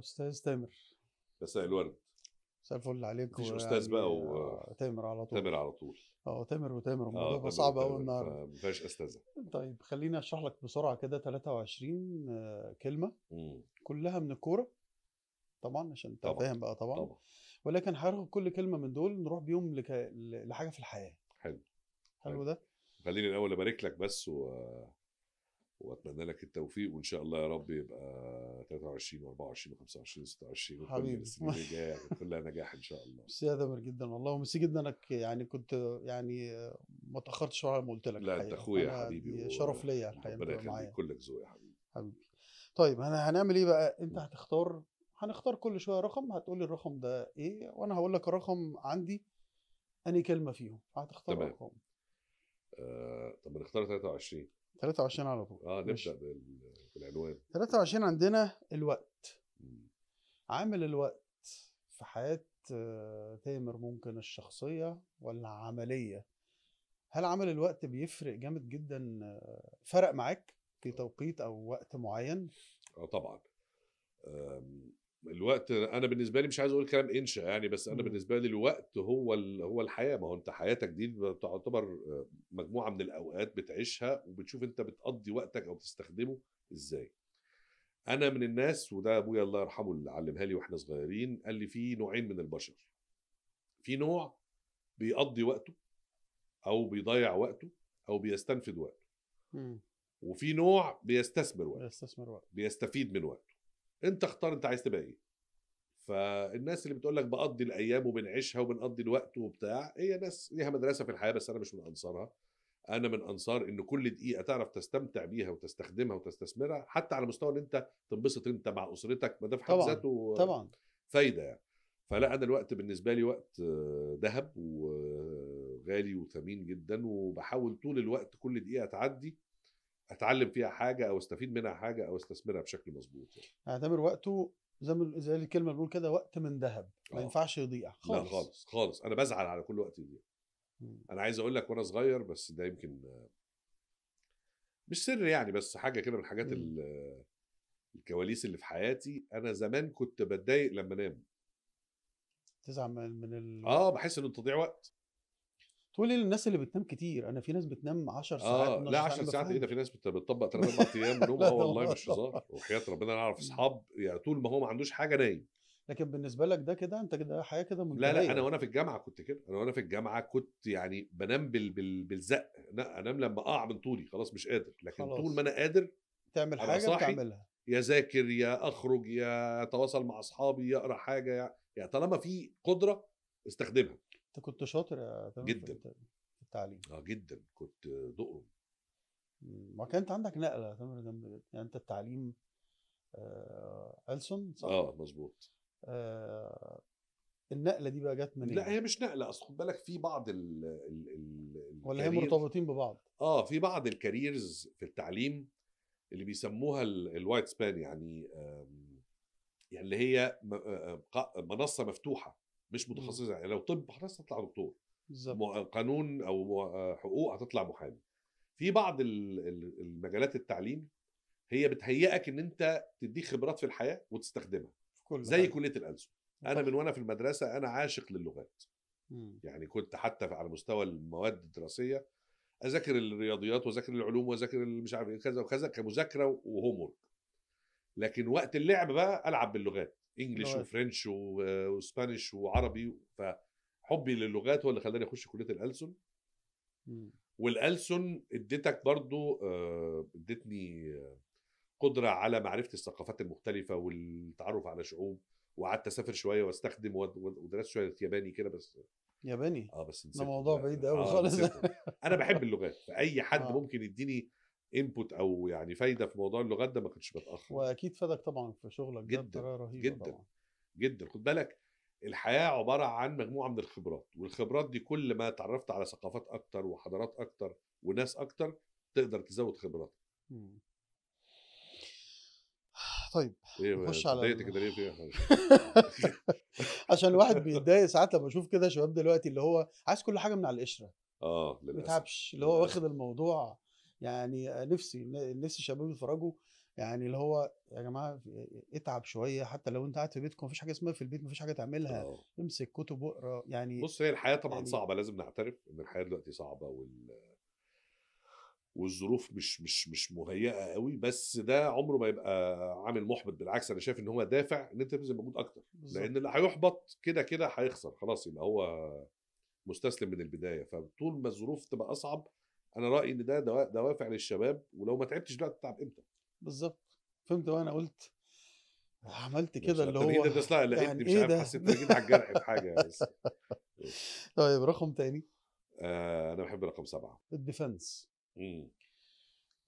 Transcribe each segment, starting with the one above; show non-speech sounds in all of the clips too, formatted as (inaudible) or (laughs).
استاذ تامر مساء الورد مساء الفل عليك مفيش استاذ بقى و... يعني، تامر على طول تامر على طول اه تامر وتامر آه، الموضوع صعب قوي النهارده ما فيهاش استاذه طيب خليني اشرح لك بسرعه كده 23 آه، كلمه مم. كلها من الكوره طبعا عشان انت فاهم بقى طبعا, طبعا. ولكن هناخد كل كلمه من دول نروح بيهم لك... لحاجه في الحياه حلو حلو ده خليني الاول ابارك لك بس و... واتمنى لك التوفيق وان شاء الله يا رب يبقى 23 و24 و25 و26 حبيبي السنين (laughs) الجايه كلها نجاح ان شاء الله ميرسي يا دمر جدا والله وميرسي جدا انك يعني كنت يعني ما تاخرتش على ما قلت لك لا انت اخويا يا حبيبي شرف ليا الحقيقه ربنا يخليك كلك ذوق يا حبيبي حبيبي طيب هنعمل ايه بقى انت هتختار هنختار كل شويه رقم هتقول لي الرقم ده ايه وانا هقول لك الرقم عندي انهي كلمه فيهم هتختار رقم آه طب نختار 23 23 على طول اه نبدا بالعنوان 23 عندنا الوقت عامل الوقت في حياه آه، تامر ممكن الشخصيه ولا عمليه هل عمل الوقت بيفرق جامد جدا آه، فرق معاك في توقيت او وقت معين اه طبعا الوقت انا بالنسبه لي مش عايز اقول كلام انشا يعني بس انا إمم. بالنسبه لي الوقت هو هو الحياه ما هو انت حياتك دي تعتبر آه، مجموعه من الاوقات بتعيشها وبتشوف انت بتقضي وقتك او بتستخدمه ازاي انا من الناس وده ابويا الله يرحمه اللي علمها لي واحنا صغيرين قال لي في نوعين من البشر في نوع بيقضي وقته او بيضيع وقته او بيستنفذ وقته م. إمم. وفي نوع بيستثمر وقته بيستثمر وقته بيستفيد من وقته انت اختار انت عايز تبقى ايه فالناس اللي بتقول لك بقضي الايام وبنعيشها وبنقضي الوقت وبتاع هي ناس ليها مدرسه في الحياه بس انا مش من انصارها انا من انصار ان كل دقيقه تعرف تستمتع بيها وتستخدمها وتستثمرها حتى على مستوى ان انت تنبسط انت مع اسرتك ما ده في حد ذاته طبعا فايده يعني فلا انا الوقت بالنسبه لي وقت آه، ذهب وغالي وثمين جدا وبحاول طول الوقت كل دقيقه تعدي اتعلم فيها حاجه او استفيد منها حاجه او استثمرها بشكل مظبوط يعني. اعتبر وقته زي ما زي الكلمه بنقول كده وقت من ذهب ما آه. ينفعش يضيع خالص لا خالص خالص انا بزعل على كل وقت يضيع انا عايز اقول لك وانا صغير بس ده يمكن مش سر يعني بس حاجه كده من الحاجات الكواليس اللي في حياتي انا زمان كنت بتضايق لما انام تزعل من ال اه بحس انه تضيع وقت تقول لي الناس اللي بتنام كتير انا في ناس بتنام 10 ساعات اه لا 10 ساعات ايه ده في ناس بتطبق 3 4 (laughs) ايام نوم اه والله مش هزار وحياه ربنا انا اعرف (laughs) اصحاب يعني طول ما هو ما عندوش حاجه نايم لكن بالنسبه لك ده كده انت كده حياه كده منتهيه لا لا انا وانا في الجامعه كنت كده انا وانا في الجامعه كنت يعني بنام بال بال بالزق انام لما اقع من طولي خلاص مش قادر لكن خلاص. طول ما انا قادر تعمل حاجه بتعملها يا ذاكر يا اخرج يا اتواصل مع اصحابي يا اقرا حاجه يعني طالما في قدره استخدمها انت كنت شاطر يا تامر جدا في التعليم اه جدا كنت دقرم ما كانت عندك نقله يا تامر جامده يعني انت التعليم آه ألسن صح؟ اه مظبوط آه النقله دي بقى جت منين؟ لا هي مش نقله اصل خد بالك في بعض ال ال ال ولا هي مرتبطين ببعض؟ اه في بعض الكاريرز في التعليم اللي بيسموها الوايت سبان يعني يعني اللي هي آه، آه، منصه مفتوحه مش متخصصه يعني لو طب حضرتك هتطلع دكتور بالظبط قانون او حقوق هتطلع محامي في بعض المجالات التعليم هي بتهيئك ان انت تديك خبرات في الحياه وتستخدمها في كل زي حاجة. كليه الالسن انا من وانا في المدرسه انا عاشق للغات مم. يعني كنت حتى على مستوى المواد الدراسيه اذاكر الرياضيات واذاكر العلوم واذاكر مش عارف إيه، كذا وكذا كمذاكره وهومورك لكن وقت اللعب بقى العب باللغات انجلش آه. وفرنش واسبانيش وعربي فحبي للغات هو اللي خلاني اخش كليه الالسن والالسن اديتك برضو آه، اديتني قدره على معرفه الثقافات المختلفه والتعرف على شعوب وقعدت اسافر شويه واستخدم ودرست شويه ياباني كده بس ياباني اه بس ده موضوع بعيد قوي آه خالص انا بحب اللغات فاي حد آه. ممكن يديني انبوت او يعني فايده في موضوع اللغات ده ما كنتش بتاخر واكيد فادك طبعا في شغلك جدا رهيبه جدا طبعا. جدا خد بالك الحياه عباره عن مجموعه من الخبرات والخبرات دي كل ما تعرفت على ثقافات اكتر وحضارات اكتر وناس اكتر تقدر تزود خبراتك طيب إيه نخش على كده (laughs) عشان الواحد (laughs) بيتضايق ساعات لما اشوف كده شباب دلوقتي اللي هو عايز كل حاجه من على القشره اه للاسف ما اللي هو واخد الموضوع يعني نفسي نفسي الشباب يتفرجوا يعني اللي هو يا جماعه اتعب شويه حتى لو انت قاعد في بيتكم مفيش حاجه اسمها في البيت مفيش حاجه تعملها أوه. امسك كتب واقرا يعني بص هي الحياه طبعا يعني صعبه لازم نعترف ان الحياه دلوقتي صعبه وال والظروف مش مش مش مهيئه قوي بس ده عمره ما يبقى عامل محبط بالعكس انا شايف ان هو دافع ان انت تبذل مجهود اكتر بالزبط. لان اللي هيحبط كده كده هيخسر خلاص يبقى هو مستسلم من البدايه فطول ما الظروف تبقى اصعب انا رايي ان ده دوافع للشباب ولو ما تعبتش دلوقتي تتعب امتى بالظبط فهمت وانا قلت عملت كده اللي هو إيه ده اصلا لقيتني مش إيه عارف حسيت جيت على الجرح في حاجه بس (laughs) طيب رقم تاني آه انا بحب رقم سبعه الديفنس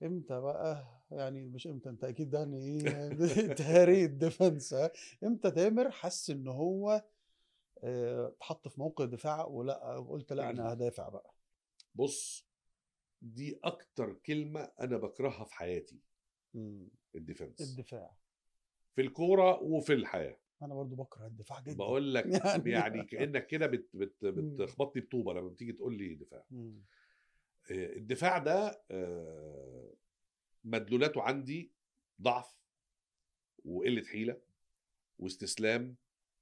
امتى بقى يعني مش امتى انت اكيد يعني ايه (laughs) تهري الديفنس امتى تامر حس ان هو آه، اتحط في موقع دفاع ولا قلت لا انا هدافع بقى بص دي اكتر كلمه انا بكرهها في حياتي الديفنس الدفاع في الكوره وفي الحياه انا برضو بكره الدفاع جدا بقول لك (laughs) يعني, يعني كانك كده بت بت بتخبطني بطوبه لما بتيجي تقول لي دفاع مم. آه، الدفاع ده آه، مدلولاته عندي ضعف وقله حيله واستسلام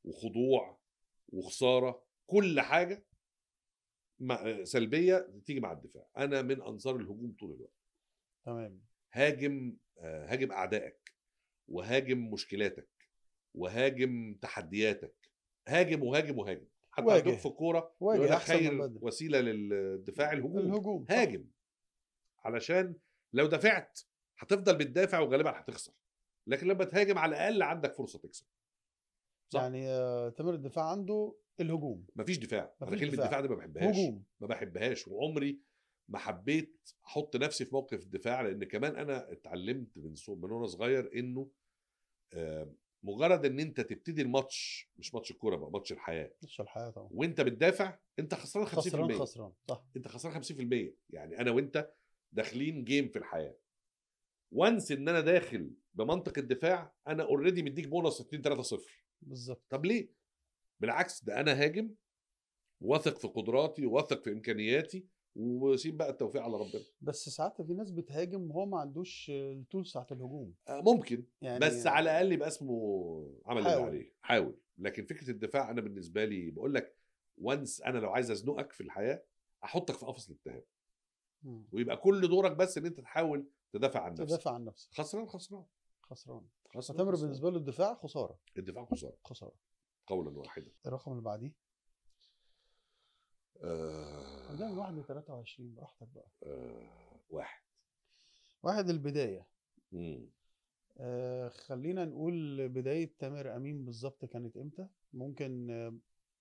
وخضوع وخساره كل حاجه سلبيه تيجي مع الدفاع انا من انصار الهجوم طول الوقت تمام هاجم آه، هاجم اعدائك وهاجم مشكلاتك وهاجم تحدياتك هاجم وهاجم وهاجم حتى واجه. عندك في الكوره يقول خير وسيله للدفاع الهجوم الهجوم هاجم علشان لو دافعت هتفضل بتدافع وغالبا هتخسر لكن لما تهاجم على الاقل عندك فرصه تكسب صح؟ يعني آه، تمر الدفاع عنده الهجوم مفيش دفاع مفيش انا كلمه دفاع. دفاع دي ما بحبهاش هجوم. ما بحبهاش وعمري ما حبيت احط نفسي في موقف الدفاع لان كمان انا اتعلمت من من وانا صغير انه آه، مجرد ان انت تبتدي الماتش مش ماتش الكوره بقى ماتش الحياه ماتش الحياه طبعا وانت بتدافع انت خسران 50% خسران خسران صح انت خسران 50% يعني انا وانت داخلين جيم في الحياه وانس ان انا داخل بمنطق الدفاع انا اوريدي مديك بونص 2 3 0 بالظبط طب ليه؟ بالعكس ده انا هاجم واثق في قدراتي واثق في امكانياتي وسيب بقى التوفيق على ربنا بس ساعات في ناس بتهاجم وهو ما عندوش التول ساعه الهجوم آه، ممكن يعني بس يعني... على الاقل يبقى اسمه عمل اللي عليه حاول لكن فكره الدفاع انا بالنسبه لي بقول لك وانس انا لو عايز ازنقك في الحياه احطك في قفص الاتهام ويبقى كل دورك بس ان انت تحاول تدافع عن نفسك تدافع عن نفسك خسران خسران خسران خسران خسران. بالنسبه له الدفاع خساره الدفاع خساره خساره قولا واحدا الرقم اللي بعديه آه ده واحد و 23 براحتك بقى آه واحد واحد البدايه امم آه خلينا نقول بدايه تامر امين بالظبط كانت امتى ممكن آه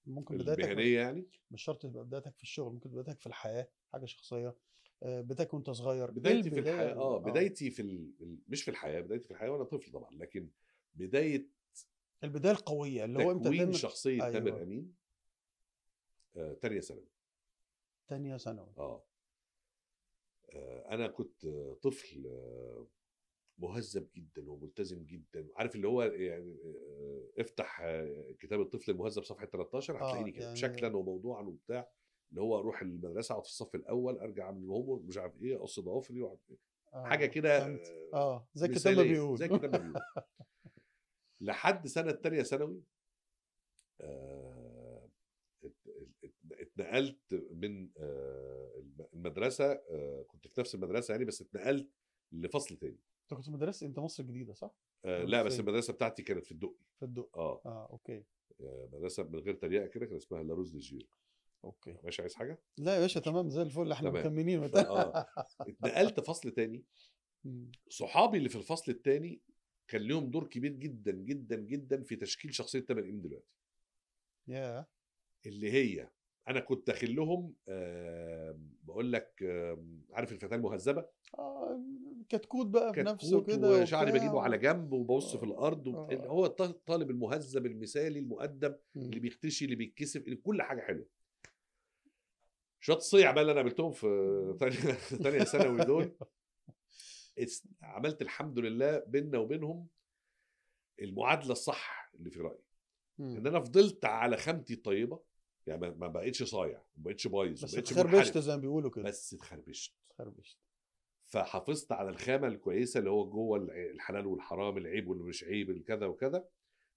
ممكن بدايتك البهنية يعني مش شرط تبقى بدايتك في الشغل ممكن بدايتك في الحياه حاجه شخصيه آه، بدايتك وانت صغير إيه بدايتي في الحياه آه،, اه بدايتي في ال... مش في الحياه بدايتي في الحياه وانا طفل طبعا لكن بدايه البدايه القويه اللي هو امتى تكوين شخصيه أيوة. تامر امين آه، تانية ثانوي تانية ثانوي آه. اه انا كنت طفل آه، مهذب جدا وملتزم جدا عارف اللي هو يعني آه، افتح آه، كتاب الطفل المهذب صفحه 13 هتلاقيني كده يعني شكلا وموضوعا وبتاع اللي هو اروح المدرسه اقعد في الصف الاول ارجع من الهوم مش عارف ايه اقص ضوافري وعارف آه حاجه كده اه زي الكتاب ما بيقول زي الكتاب ما بيقول (laughs) لحد سنه تانية ثانوي آه، اتنقلت من آه، المدرسه آه، كنت في نفس المدرسه يعني بس اتنقلت لفصل تاني انت كنت مدرسه انت مصر الجديده صح؟ لا بس إيه؟ المدرسه بتاعتي كانت في الدقي في الدقي اه اه اوكي مدرسه من غير تريقه كده كان اسمها لاروز دي جيو اوكي ماشي عايز حاجه؟ لا يا باشا تمام زي الفل احنا مكملين (laughs) اه اتنقلت فصل تاني (laughs) صحابي اللي في الفصل التاني كان ليهم دور كبير جدا جدا جدا في تشكيل شخصيه تامر امين دلوقتي يا yeah. اللي هي انا كنت داخل لهم بقول لك عارف الفتاه المهذبه اه كتكوت بقى في نفسه كده وشعري بجيبه على جنب وببص في آه، الارض آه. هو الطالب المهذب المثالي المؤدب اللي بيختشي اللي بيتكسف كل حاجه حلوه شويه صيع بقى اللي انا قابلتهم في ثانيه (laughs) ثانوي دول عملت الحمد لله بيننا وبينهم المعادله الصح اللي في رايي ان انا فضلت على خامتي الطيبه يعني ما بقتش صايع ما بقتش بايظ بس اتخربشت زي ما بيقولوا كده بس اتخربشت اتخربشت فحافظت على الخامه الكويسه اللي هو جوه الحلال والحرام العيب واللي مش عيب الكذا وكذا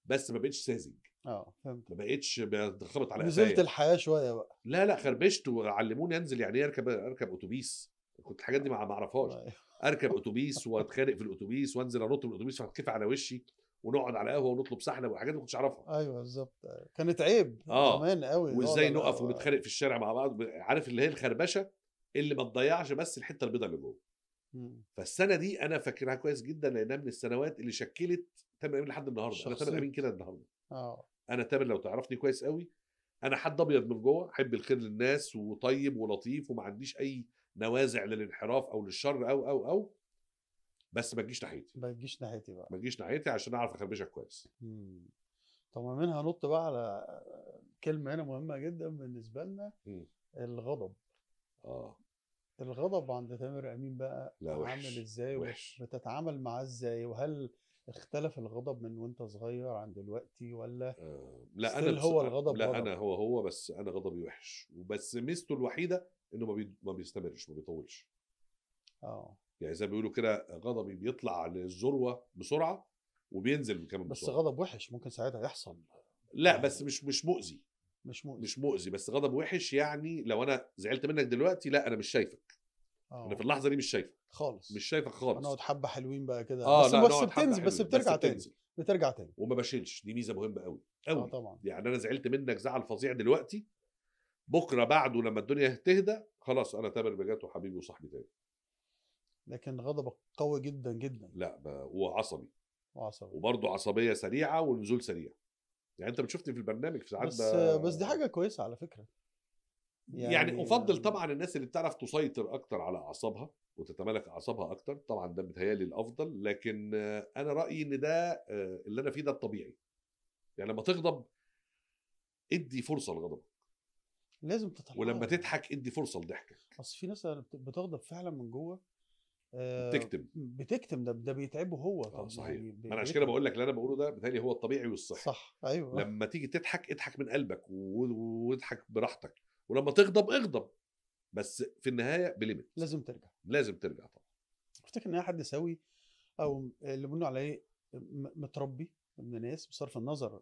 بس ما بقتش ساذج اه فهمت ما بقتش بتخبط على نزلت الحياه شويه بقى لا لا خربشت وعلموني انزل يعني ايه اركب اركب اتوبيس كنت الحاجات دي ما اعرفهاش أيوه. اركب اتوبيس واتخانق في الاتوبيس وانزل ارط من الاتوبيس فهتكف على وشي ونقعد على قهوه ونطلب سحلب وحاجات ما كنتش اعرفها ايوه بالظبط كانت عيب اه زمان قوي وازاي نقف ونتخانق في الشارع مع بعض عارف اللي هي الخربشه اللي ما تضيعش بس الحته البيضاء اللي جوه فالسنه دي انا فاكرها كويس جدا لانها من السنوات اللي شكلت تامر امين لحد النهارده انا تامر امين كده النهارده اه انا تامر لو تعرفني كويس قوي انا حد ابيض من جوه احب الخير للناس وطيب ولطيف وما عنديش اي نوازع للانحراف او للشر او او او بس ما تجيش ناحيتي ما تجيش ناحيتي بقى ما تجيش ناحيتي عشان اعرف اخربشك كويس طب منها نط بقى على كلمه هنا مهمه جدا بالنسبه لنا مم. الغضب اه الغضب عند تامر امين بقى لا وحش. عامل ازاي وحش. بتتعامل معاه ازاي وهل اختلف الغضب من وانت صغير عن دلوقتي ولا آه. لا انا هو الغضب لا غضب. انا هو هو بس انا غضبي وحش وبس ميزته الوحيده انه ما بي... ما بيستمرش ما بيطولش اه يعني زي ما بيقولوا كده غضبي بيطلع للذروه بسرعه وبينزل كمان بس بسرعه بس غضب وحش ممكن ساعتها يحصل لا يعني بس مش مش مؤذي مش مؤذي مش مؤذي بس غضب وحش يعني لو انا زعلت منك دلوقتي لا انا مش شايفك أوه. انا في اللحظه دي مش شايفك خالص مش شايفك خالص نقعد حبه حلوين بقى كده آه بس بس بتنزل بس بترجع بس تاني بترجع تاني وما بشيلش دي ميزه مهمه قوي قوي آه طبعا يعني انا زعلت منك زعل فظيع دلوقتي بكره بعده لما الدنيا تهدى خلاص انا تامر بجد وحبيبي وصاحبي تاني لكن غضبك قوي جدا جدا لا وعصبي وعصبي وبرضه عصبيه سريعه ونزول سريع يعني انت بتشوفني في البرنامج في ساعات بس ب... بس دي حاجه كويسه على فكره يعني, يعني افضل طبعا الناس اللي بتعرف تسيطر اكتر على اعصابها وتتمالك اعصابها اكتر طبعا ده بيتهيالي الافضل لكن انا رايي ان ده آه، اللي انا فيه ده الطبيعي يعني لما تغضب ادي فرصه لغضبك لازم تضحك ولما تضحك ادي فرصه لضحكك اصل في ناس بتغضب فعلا من جوه آه بتكتم بتكتم ده ده بيتعبه هو آه صحيح بي انا عشان كده بقول لك اللي انا بقوله ده بيتهيألي هو الطبيعي والصح صح ايوه لما تيجي تضحك اضحك من قلبك واضحك براحتك ولما تغضب اغضب بس في النهايه بليمت لازم ترجع لازم ترجع طبعا افتكر ان حد سوي او اللي بنقول عليه متربي من الناس بصرف النظر آه،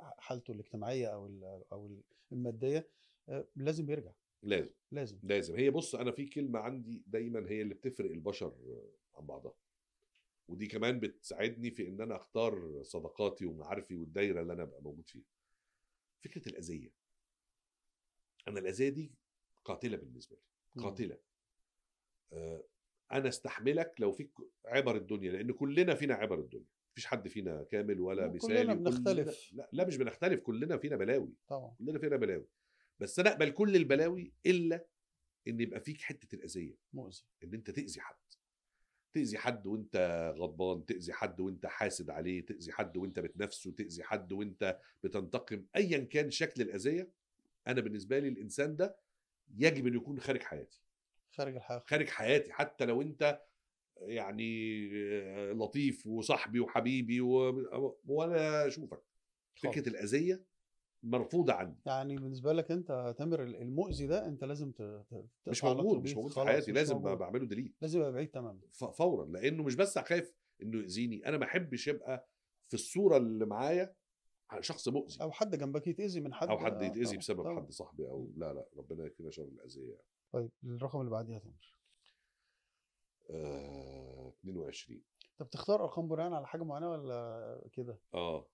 آه، حالته الاجتماعيه او او الماديه آه، لازم يرجع لازم لازم لازم هي بص انا في كلمه عندي دايما هي اللي بتفرق البشر عن بعضها ودي كمان بتساعدني في ان انا اختار صداقاتي ومعارفي والدايره اللي انا ابقى موجود فيها فكره الاذيه انا الاذيه دي قاتله بالنسبه لي قاتله آه، انا استحملك لو فيك عبر الدنيا لان كلنا فينا عبر الدنيا مفيش حد فينا كامل ولا مثالي كلنا بنختلف لا, لا مش بنختلف كلنا فينا بلاوي طبعا كلنا فينا بلاوي بس انا اقبل كل البلاوي الا ان يبقى فيك حته الاذيه مؤذي ان انت تاذي حد تاذي حد وانت غضبان تاذي حد وانت حاسد عليه تاذي حد وانت بتنافسه تاذي حد وانت بتنتقم ايا كان شكل الاذيه انا بالنسبه لي الانسان ده يجب ان يكون خارج حياتي خارج الحياه خارج حياتي حتى لو انت يعني لطيف وصاحبي وحبيبي و... ولا اشوفك فكره الاذيه مرفوضه عندي يعني بالنسبه لك انت تامر المؤذي ده انت لازم ت... مش موجود مش موجود في حياتي لازم موجود. بعمله ديليت لازم ابقى بعيد تماما فورا لانه مش بس خايف انه ياذيني انا ما احبش يبقى في الصوره اللي معايا شخص مؤذي او حد جنبك يتاذي من حد او حد آه، يتاذي بسبب طبعا. حد صاحبي او لا لا ربنا يكفينا شر الاذيه يعني طيب الرقم اللي بعديه يا تامر آه 22 طب تختار ارقام بناء على حاجه معينه ولا كده؟ اه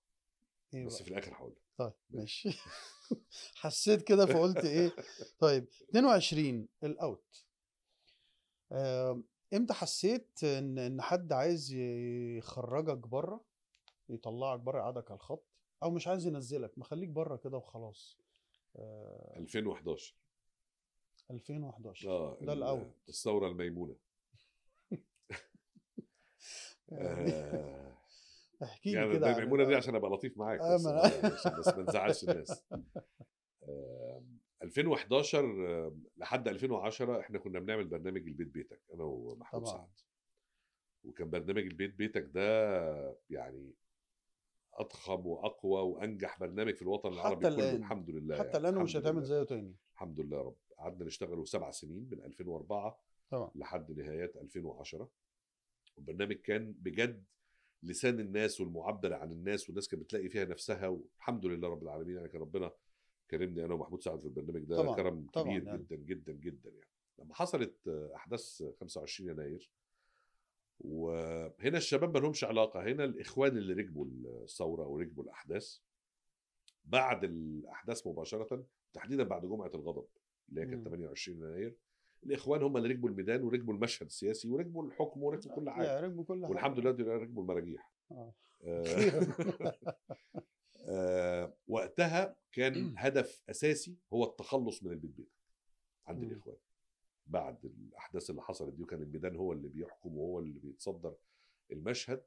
إيه بس في الاخر هقول طيب ماشي (laughs) حسيت كده فقلت ايه طيب 22 الاوت امتى حسيت ان ان حد عايز يخرجك بره يطلعك بره يقعدك على الخط او مش عايز ينزلك ما خليك بره كده وخلاص 2011 آه، 2011 اه ده الاول الثوره الميمونه (laughs) يعني آه احكي لي يعني كده دي عشان ابقى لطيف معاك بس, آه، بس ما نزعلش الناس 2011 (laughs) لحد 2010 احنا كنا بنعمل برنامج البيت بيتك انا ومحمود سعد وكان برنامج البيت بيتك ده يعني اضخم واقوى وانجح برنامج في الوطن العربي الآن. كله الحمد لله حتى الان مش هتعمل زيه تاني الحمد لله يا رب قعدنا نشتغله سبع سنين من 2004 طبعا لحد نهايات 2010 البرنامج كان بجد لسان الناس والمعبر عن الناس والناس كانت بتلاقي فيها نفسها والحمد لله رب العالمين يعني كان ربنا كرمني انا ومحمود سعد في البرنامج ده طبعًا كرم طبعًا كبير يعني. جدا جدا جدا يعني لما حصلت احداث 25 يناير وهنا الشباب ما لهمش علاقه هنا الاخوان اللي ركبوا الثوره وركبوا الاحداث بعد الاحداث مباشره تحديدا بعد جمعه الغضب اللي هي كانت 28 يناير الاخوان هم اللي ركبوا الميدان وركبوا المشهد السياسي وركبوا الحكم وركبوا كل حاجه ركبوا كل حاجه والحمد لله ركبوا المراجيح آه. آه, (laughs) آه، وقتها كان (clears throat) هدف اساسي هو التخلص من البيت بيتك عند الاخوان بعد الاحداث اللي حصلت دي وكان الميدان هو اللي بيحكم وهو اللي بيتصدر المشهد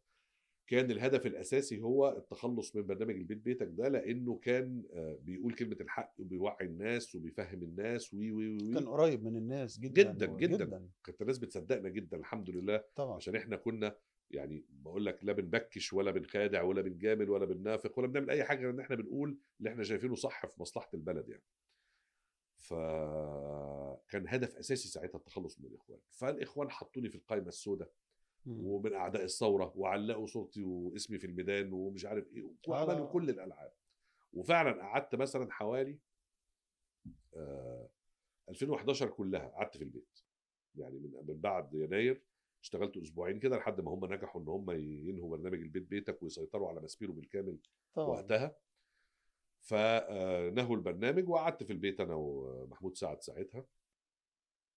كان الهدف الاساسي هو التخلص من برنامج البيت بيتك ده لانه كان آه، بيقول كلمه الحق وبيوعي الناس وبيفهم الناس وي وي وي كان قريب من الناس جدا جدا جدا, جدا. كانت الناس بتصدقنا جدا الحمد لله طبعا عشان احنا كنا يعني بقول لك لا بنبكش ولا بنخادع ولا بنجامل ولا بننافق ولا بنعمل اي حاجه غير ان احنا بنقول اللي احنا شايفينه صح في مصلحه البلد يعني. فكان هدف اساسي ساعتها التخلص من الاخوان، فالاخوان حطوني في القائمه السوداء ومن اعداء الثوره وعلقوا صورتي واسمي في الميدان ومش عارف ايه وعملوا آه. كل الالعاب وفعلا قعدت مثلا حوالي آه 2011 كلها قعدت في البيت يعني من من بعد يناير اشتغلت اسبوعين كده لحد ما هم نجحوا ان هم ينهوا برنامج البيت بيتك ويسيطروا على مسبيره بالكامل طبعا. وقتها فنهوا آه، البرنامج وقعدت في البيت انا ومحمود سعد ساعتها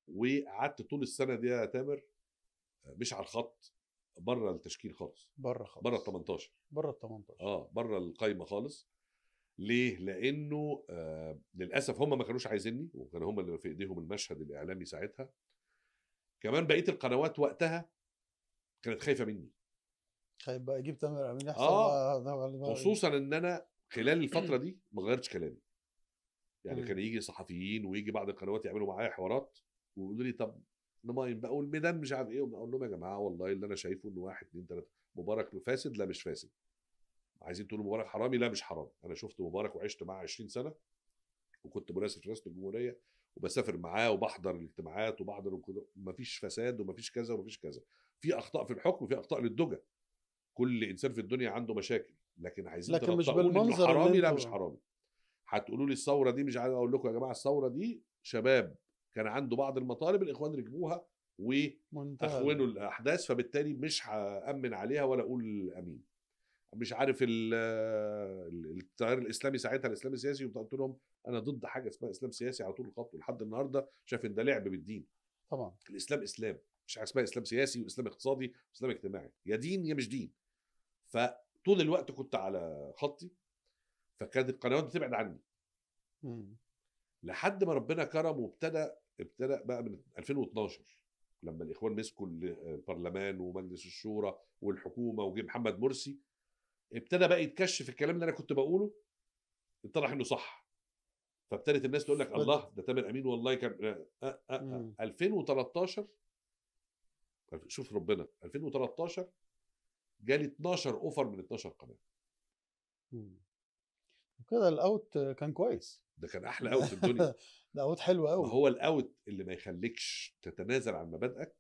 وقعدت طول السنه دي يا تامر مش على الخط بره التشكيل خالص بره خالص بره ال 18 بره ال 18 اه بره القايمه خالص ليه؟ لانه آه للاسف هم ما كانوش عايزيني وكان هم اللي في ايديهم المشهد الاعلامي ساعتها كمان بقيه القنوات وقتها كانت خايفه مني خايف بقى اجيب تامر امين يحصل آه خصوصا ان انا خلال الفتره (clears throat) دي ما غيرتش كلامي يعني كان يجي صحفيين ويجي بعض القنوات يعملوا معايا حوارات ويقولوا لي طب نماين بقى والميدان مش عارف ايه وبقول لهم يا جماعه والله اللي انا شايفه ان واحد اثنين ثلاثه مبارك فاسد لا مش فاسد عايزين تقولوا مبارك حرامي لا مش حرامي انا شفت مبارك وعشت معاه 20 سنه وكنت مراسل في رئاسه الجمهوريه وبسافر معاه وبحضر الاجتماعات وبحضر مفيش فساد ومفيش كذا ومفيش كذا في اخطاء في الحكم في اخطاء للدجى كل انسان في الدنيا عنده مشاكل لكن عايزين لكن مش بالمنظر حرامي لا مش حرامي هتقولوا لي الثوره دي مش عايز اقول لكم يا جماعه الثوره دي شباب كان عنده بعض المطالب الاخوان ركبوها واخونوا الاحداث فبالتالي مش هامن عليها ولا اقول امين مش عارف التيار الاسلامي ساعتها الاسلام السياسي قلت لهم انا ضد حاجه اسمها اسلام سياسي على طول الخط ولحد النهارده شايف ان ده لعب بالدين طبعا الاسلام اسلام مش حاجه اسمها اسلام سياسي واسلام اقتصادي واسلام اجتماعي يا دين يا مش دين فطول الوقت كنت على خطي فكانت القنوات بتبعد عني مم. لحد ما ربنا كرم وابتدى ابتدأ بقى من 2012 لما الاخوان مسكوا البرلمان ومجلس الشورى والحكومه وجه محمد مرسي ابتدى بقى يتكشف الكلام اللي انا كنت بقوله اتضح انه صح فابتدت الناس تقول لك الله ده تامر امين والله كان أه أه أه 2013 شوف ربنا 2013 جالي 12 اوفر من 12 قناه وكده الاوت كان كويس ده كان احلى اوت في الدنيا (laughs) ده اوت حلو قوي هو الاوت اللي ما يخليكش تتنازل عن مبادئك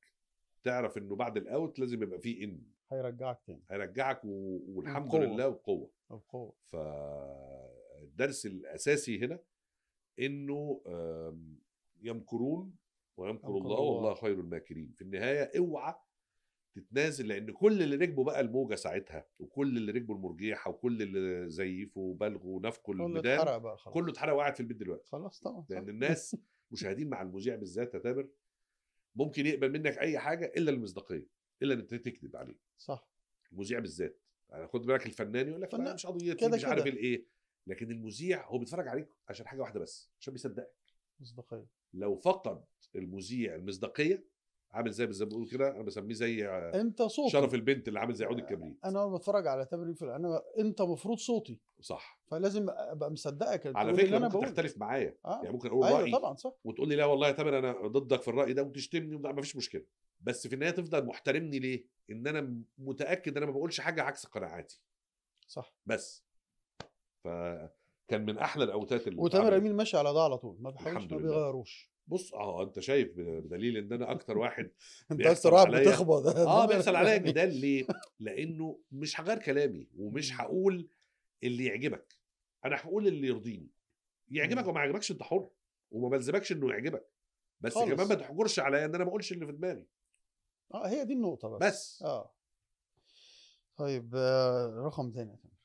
تعرف انه بعد الاوت لازم يبقى فيه ان هيرجعك تاني هيرجعك و... والحمد بقوة. لله بقوه بقوه فالدرس الاساسي هنا انه يمكرون ويمكر الله والله خير الماكرين في النهايه اوعى تتنازل لان كل اللي ركبوا بقى الموجه ساعتها وكل اللي ركبوا المرجيحه وكل اللي زيفوا وبلغوا ونفقوا الميدان كله اتحرق كله اتحرق وقعد في البيت دلوقتي خلاص طبعا لان الناس (laughs) مشاهدين مع المذيع بالذات يا تامر ممكن يقبل منك اي حاجه الا المصداقيه الا ان انت تكذب عليه صح المذيع بالذات يعني خد بالك الفنان يقول لك فنان مش قضيتي مش عارف الايه لكن المذيع هو بيتفرج عليك عشان حاجه واحده بس عشان بيصدقك مصداقيه لو فقد المذيع المصداقيه عامل زي بالظبط بقول كده انا بسميه زي انت صوتي شرف البنت اللي عامل زي عود الكبريت انا لما بتفرج على تامر في انا انت مفروض صوتي صح فلازم ابقى مصدقك على فكره اللي انا ممكن بقول. تختلف معايا آه. يعني ممكن اقول أيوة رايي طبعا صح وتقول لي لا والله يا تامر انا ضدك في الراي ده وتشتمني ما فيش مشكله بس في النهايه تفضل محترمني ليه؟ ان انا متاكد ان انا ما بقولش حاجه عكس قناعاتي صح بس فكان من احلى الاوتات اللي وتامر امين ماشي على ده على طول ما بيحاولش ما بيغيروش بص اه انت شايف بدليل ان انا اكتر (laughs) واحد انت اكتر واحد بتخبط (laughs) اه (laughs) بيحصل عليا جدال ليه؟ لانه مش هغير كلامي ومش هقول اللي يعجبك انا هقول اللي يرضيني يعجبك وما يعجبكش انت حر وما بلزمكش انه يعجبك بس خلص. كمان ما تحجرش عليا ان انا ما اقولش اللي في دماغي اه هي دي النقطه بس بس اه طيب رقم تاني يا فندم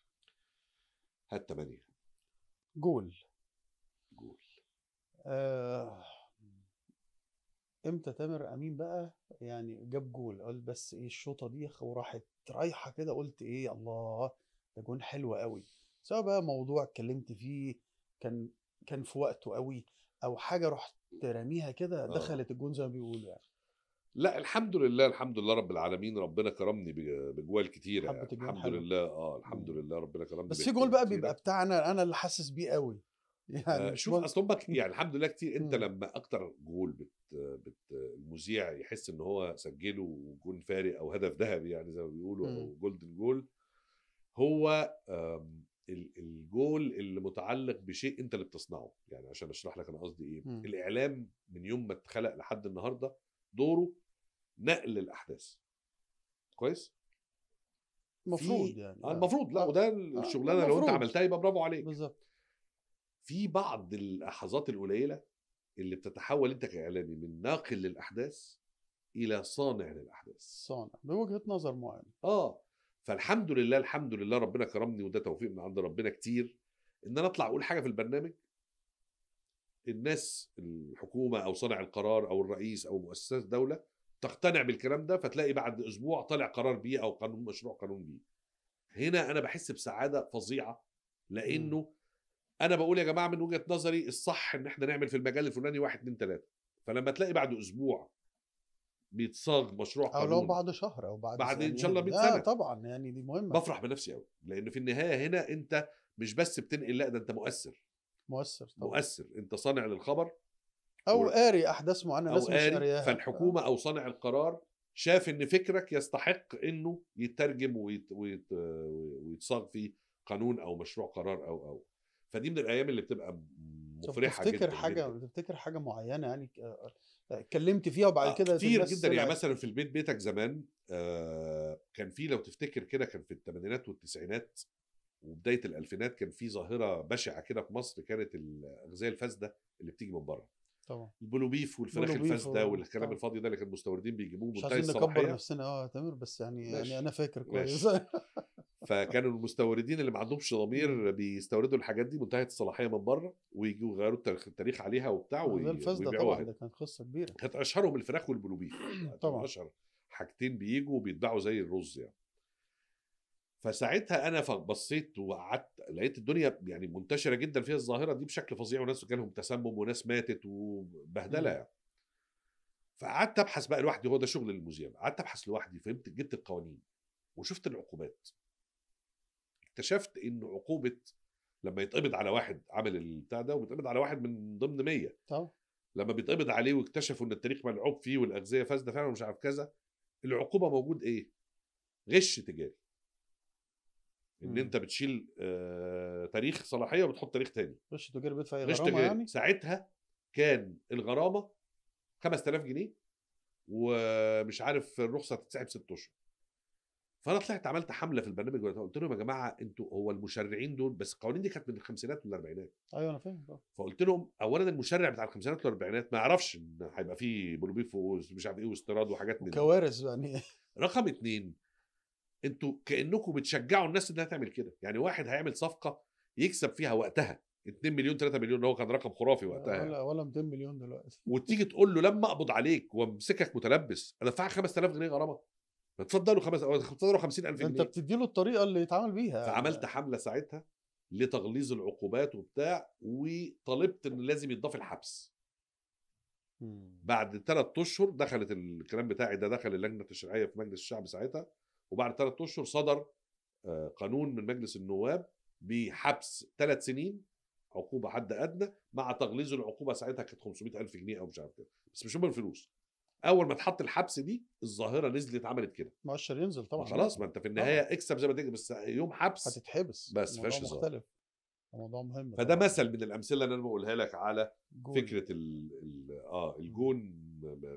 هات 8 جول جول آه امتى تامر امين بقى يعني جاب جول قال بس ايه الشوطه دي وراحت رايحه كده قلت ايه الله ده جون حلو قوي سواء بقى موضوع اتكلمت فيه كان كان في وقته قوي او حاجه رحت راميها كده آه. دخلت الجون زي ما بيقولوا يعني لا الحمد لله الحمد لله رب العالمين ربنا كرمني بجوال كتيره يعني. الحمد حلو. لله اه الحمد لله ربنا كرمني بس في جول بقى بيبقى بتاعنا انا اللي حاسس بيه قوي يعني آه، شوف اصلبك يعني الحمد لله كتير انت لما اكتر جول بت, بت المذيع يحس ان هو سجله وجول فارق او هدف ذهبي يعني زي ما بيقولوا او جولدن جول هو الجول اللي متعلق بشيء انت اللي بتصنعه يعني عشان اشرح لك انا قصدي ايه مم. الاعلام من يوم ما اتخلق لحد النهارده دوره نقل الاحداث كويس المفروض يعني آه، آه. المفروض لا وده الشغلانه لو انت عملتها يبقى برافو عليك بالظبط في بعض اللحظات القليله اللي بتتحول انت كاعلامي من ناقل للاحداث الى صانع للاحداث صانع بوجهه نظر معينه اه فالحمد لله الحمد لله ربنا كرمني وده توفيق من عند ربنا كتير ان انا اطلع اقول حاجه في البرنامج الناس الحكومه او صانع القرار او الرئيس او مؤسسات دوله تقتنع بالكلام ده فتلاقي بعد اسبوع طالع قرار بيه او قانون مشروع قانون بيه هنا انا بحس بسعاده فظيعه لانه م. انا بقول يا جماعه من وجهه نظري الصح ان احنا نعمل في المجال الفلاني واحد اتنين ثلاثه فلما تلاقي بعد اسبوع بيتصاغ مشروع قانون او لو بعد شهر او بعد بعد ان شاء الله 100 سنه طبعا يعني دي مهمه بفرح بنفسي قوي لان في النهايه هنا انت مش بس بتنقل لا ده انت مؤثر مؤثر طبعا. مؤثر انت صانع للخبر او و... قاري احداث معينه ناس مش قارياها فالحكومه او صانع القرار شاف ان فكرك يستحق انه يترجم ويت... ويت... ويتصاغ في قانون او مشروع قرار او او فدي من الايام اللي بتبقى مفرحه جدا تفتكر حاجه جداً. تفتكر حاجه معينه يعني آه، اتكلمت فيها وبعد آه، كده كتير جدا يعني مثلا في البيت بيتك زمان آه كان في لو تفتكر كده كان في الثمانينات والتسعينات وبدايه الالفينات كان في ظاهره بشعه كده في مصر كانت الاغذيه الفاسده اللي بتيجي من بره طبعا البلوبيف والفراخ الفاسده والكلام الفاضي ده اللي كان المستوردين بيجيبوه منتهي الصلاحيه مش عايزين نكبر نفسنا اه تامر بس يعني, يعني ماشي. يعني انا فاكر كويس (laughs) فكانوا المستوردين اللي ما عندهمش ضمير بيستوردوا الحاجات دي منتهيه الصلاحيه من بره ويجوا يغيروا التاريخ عليها وبتاع ويبيعوها طبعا ده كانت قصه كبيره كانت اشهرهم الفراخ والبلوبيف يعني طبعا اشهر حاجتين بيجوا وبيتباعوا زي الرز يعني فساعتها انا بصيت وقعدت لقيت الدنيا يعني منتشره جدا فيها الظاهره دي بشكل فظيع وناس كان لهم تسمم وناس ماتت وبهدله يعني فقعدت ابحث بقى لوحدي هو ده شغل الموزيم قعدت ابحث لوحدي فهمت جبت القوانين وشفت العقوبات اكتشفت ان عقوبه لما يتقبض على واحد عمل البتاع ده وبيتقبض على واحد من ضمن 100 طبعا لما بيتقبض عليه واكتشفوا ان التاريخ ملعوب فيه والاغذيه فاسده فعلا ومش عارف كذا العقوبه موجود ايه؟ غش تجاري ان م. انت بتشيل آه تاريخ صلاحيه وبتحط تاريخ تاني غش تجاري بيدفع غش تجاري يعني؟ ساعتها كان الغرامه 5000 جنيه ومش عارف الرخصه تتسحب ست اشهر فانا طلعت عملت حمله في البرنامج قلت لهم يا جماعه انتوا هو المشرعين دول بس القوانين دي كانت من الخمسينات والاربعينات ايوه انا فاهم فقلت لهم اولا المشرع بتاع الخمسينات والاربعينات ما يعرفش ان هيبقى فيه بولوبيف ومش عارف ايه واستيراد وحاجات من كوارث يعني (laughs) رقم اتنين انتوا كانكم بتشجعوا الناس انها تعمل كده يعني واحد هيعمل صفقه يكسب فيها وقتها 2 مليون 3 مليون هو كان رقم خرافي وقتها ولا ولا 200 مليون دلوقتي وتيجي تقول له لما اقبض عليك وامسكك متلبس ادفعك 5000 جنيه غرامه اتفضلوا خمس او تصدر 50000 جنيه انت بتدي له الطريقه اللي يتعامل بيها فعملت حمله ساعتها لتغليظ العقوبات وبتاع وطلبت ان لازم يتضاف الحبس بعد ثلاث اشهر دخلت الكلام بتاعي ده دخل اللجنه التشريعيه في مجلس الشعب ساعتها وبعد ثلاث اشهر صدر آه، قانون من مجلس النواب بحبس ثلاث سنين عقوبه حد ادنى مع تغليظ العقوبه ساعتها كانت 500000 جنيه او مش عارف كده بس مش هم الفلوس اول ما اتحط الحبس دي الظاهره نزلت عملت كده مؤشر ينزل طبعا خلاص ما انت في النهايه طبعا. اكسب زي ما تكسب بس يوم حبس هتتحبس بس فيهاش مختلف موضوع مهم فده مثل من الامثله اللي انا بقولها لك على جول. فكره الـ الـ اه الجون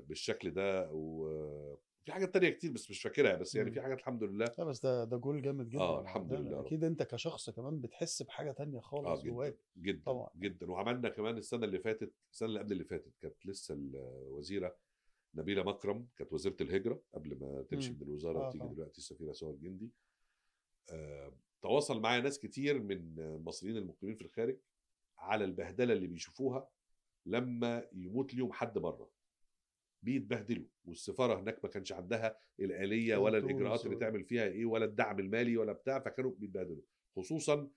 بالشكل ده وفي حاجات تانية كتير بس مش فاكرها بس يعني في حاجات الحمد لله لا بس ده ده جول جامد جدا اه الحمد لله اكيد انت كشخص كمان بتحس بحاجه تانية آه، خالص آه جواك جدا طبعا جدا وعملنا كمان السنه اللي فاتت السنه اللي قبل اللي فاتت كانت لسه الوزيره نبيله مكرم كانت وزيره الهجره قبل ما تمشي من الوزاره آه وتيجي آه. دلوقتي السفيره ساره الجندي آه تواصل معايا ناس كتير من المصريين المقيمين في الخارج على البهدله اللي بيشوفوها لما يموت ليهم حد بره بيتبهدلوا والسفاره هناك ما كانش عندها الاليه ولا الاجراءات اللي تعمل فيها ايه ولا الدعم المالي ولا بتاع فكانوا بيتبهدلوا خصوصا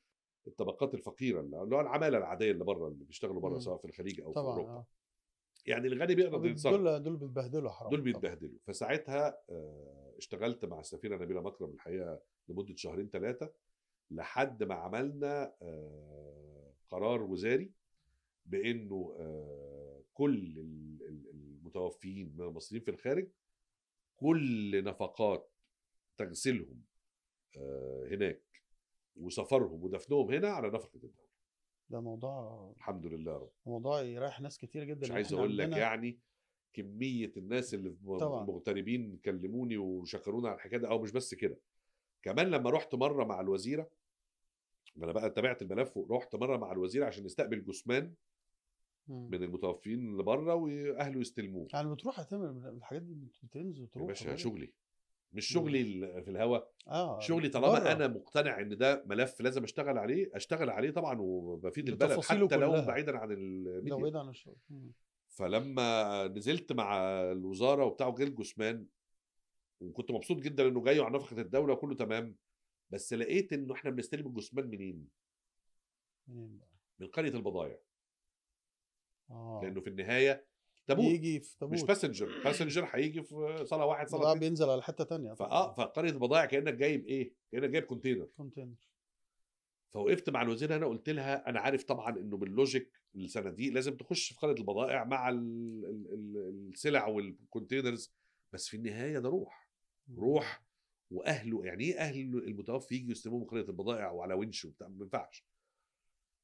الطبقات الفقيره اللي هو العماله العاديه اللي بره اللي بيشتغلوا بره سواء في الخليج او طبعا في اوروبا آه. يعني الغني بيقدر يتصرف دول دول بيتبهدلوا حرام دول بيتبهدلوا فساعتها آه، اشتغلت مع السفيره نبيله مكرم الحقيقه لمده شهرين ثلاثه لحد ما عملنا آه، قرار وزاري بانه آه، كل المتوفيين من المصريين في الخارج كل نفقات تغسلهم هناك وسفرهم ودفنهم هنا على نفقه الدوله ده موضوع الحمد لله رب موضوع يريح ناس كتير جدا مش عايز اقول لك يعني كميه الناس اللي طبعا. مغتربين كلموني وشكروني على الحكايه ده او مش بس كده كمان لما رحت مره مع الوزيره ما انا بقى تابعت الملف ورحت مره مع الوزيره عشان نستقبل جثمان من المتوفين اللي بره واهله يستلموه يعني بتروح هتعمل الحاجات دي بتنزل تروح يا باشا شغلي مش شغلي في الهواء آه شغلي طالما بره. انا مقتنع ان ده ملف لازم اشتغل عليه اشتغل عليه طبعا وبفيد البلد حتى كلها. لو بعيدا عن الميديا لو بعيدا عن الشغل مم. فلما نزلت مع الوزاره وبتاع وجيل جثمان وكنت مبسوط جدا انه جاي وعلى نفخه الدوله وكله تمام بس لقيت انه احنا بنستلم الجثمان منين؟ منين بقى؟ من قريه البضايع اه لانه في النهايه تابوت يجي في تابوت مش باسنجر باسنجر هيجي في صاله واحد صاله اثنين بينزل على حته ثانيه اه فقريه البضائع كانك جايب ايه؟ كانك جايب كونتينر كونتينر فوقفت مع الوزيره هنا قلت لها انا عارف طبعا انه باللوجيك الصناديق لازم تخش في قريه البضائع مع السلع والكونتينرز بس في النهايه ده روح روح واهله يعني ايه اهل المتوفي يجي يستلموه من قريه البضائع وعلى ونشه وبتاع ما ينفعش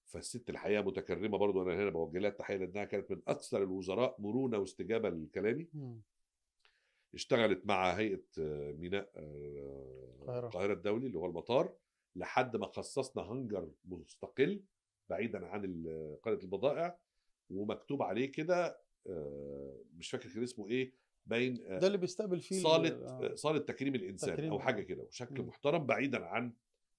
فالست الحقيقه متكرمه برضو انا هنا بوجه لها التحيه لانها كانت من اكثر الوزراء مرونه واستجابه لكلامي اشتغلت مع هيئه آه، ميناء آه، القاهره الدولي اللي هو المطار لحد ما خصصنا هنجر مستقل بعيدا عن آه، قريه البضائع ومكتوب عليه كده مش فاكر كان اسمه ايه باين ده اللي بيستقبل فيه صاله صاله تكريم الانسان تكريم. او حاجه كده وشكل محترم بعيدا عن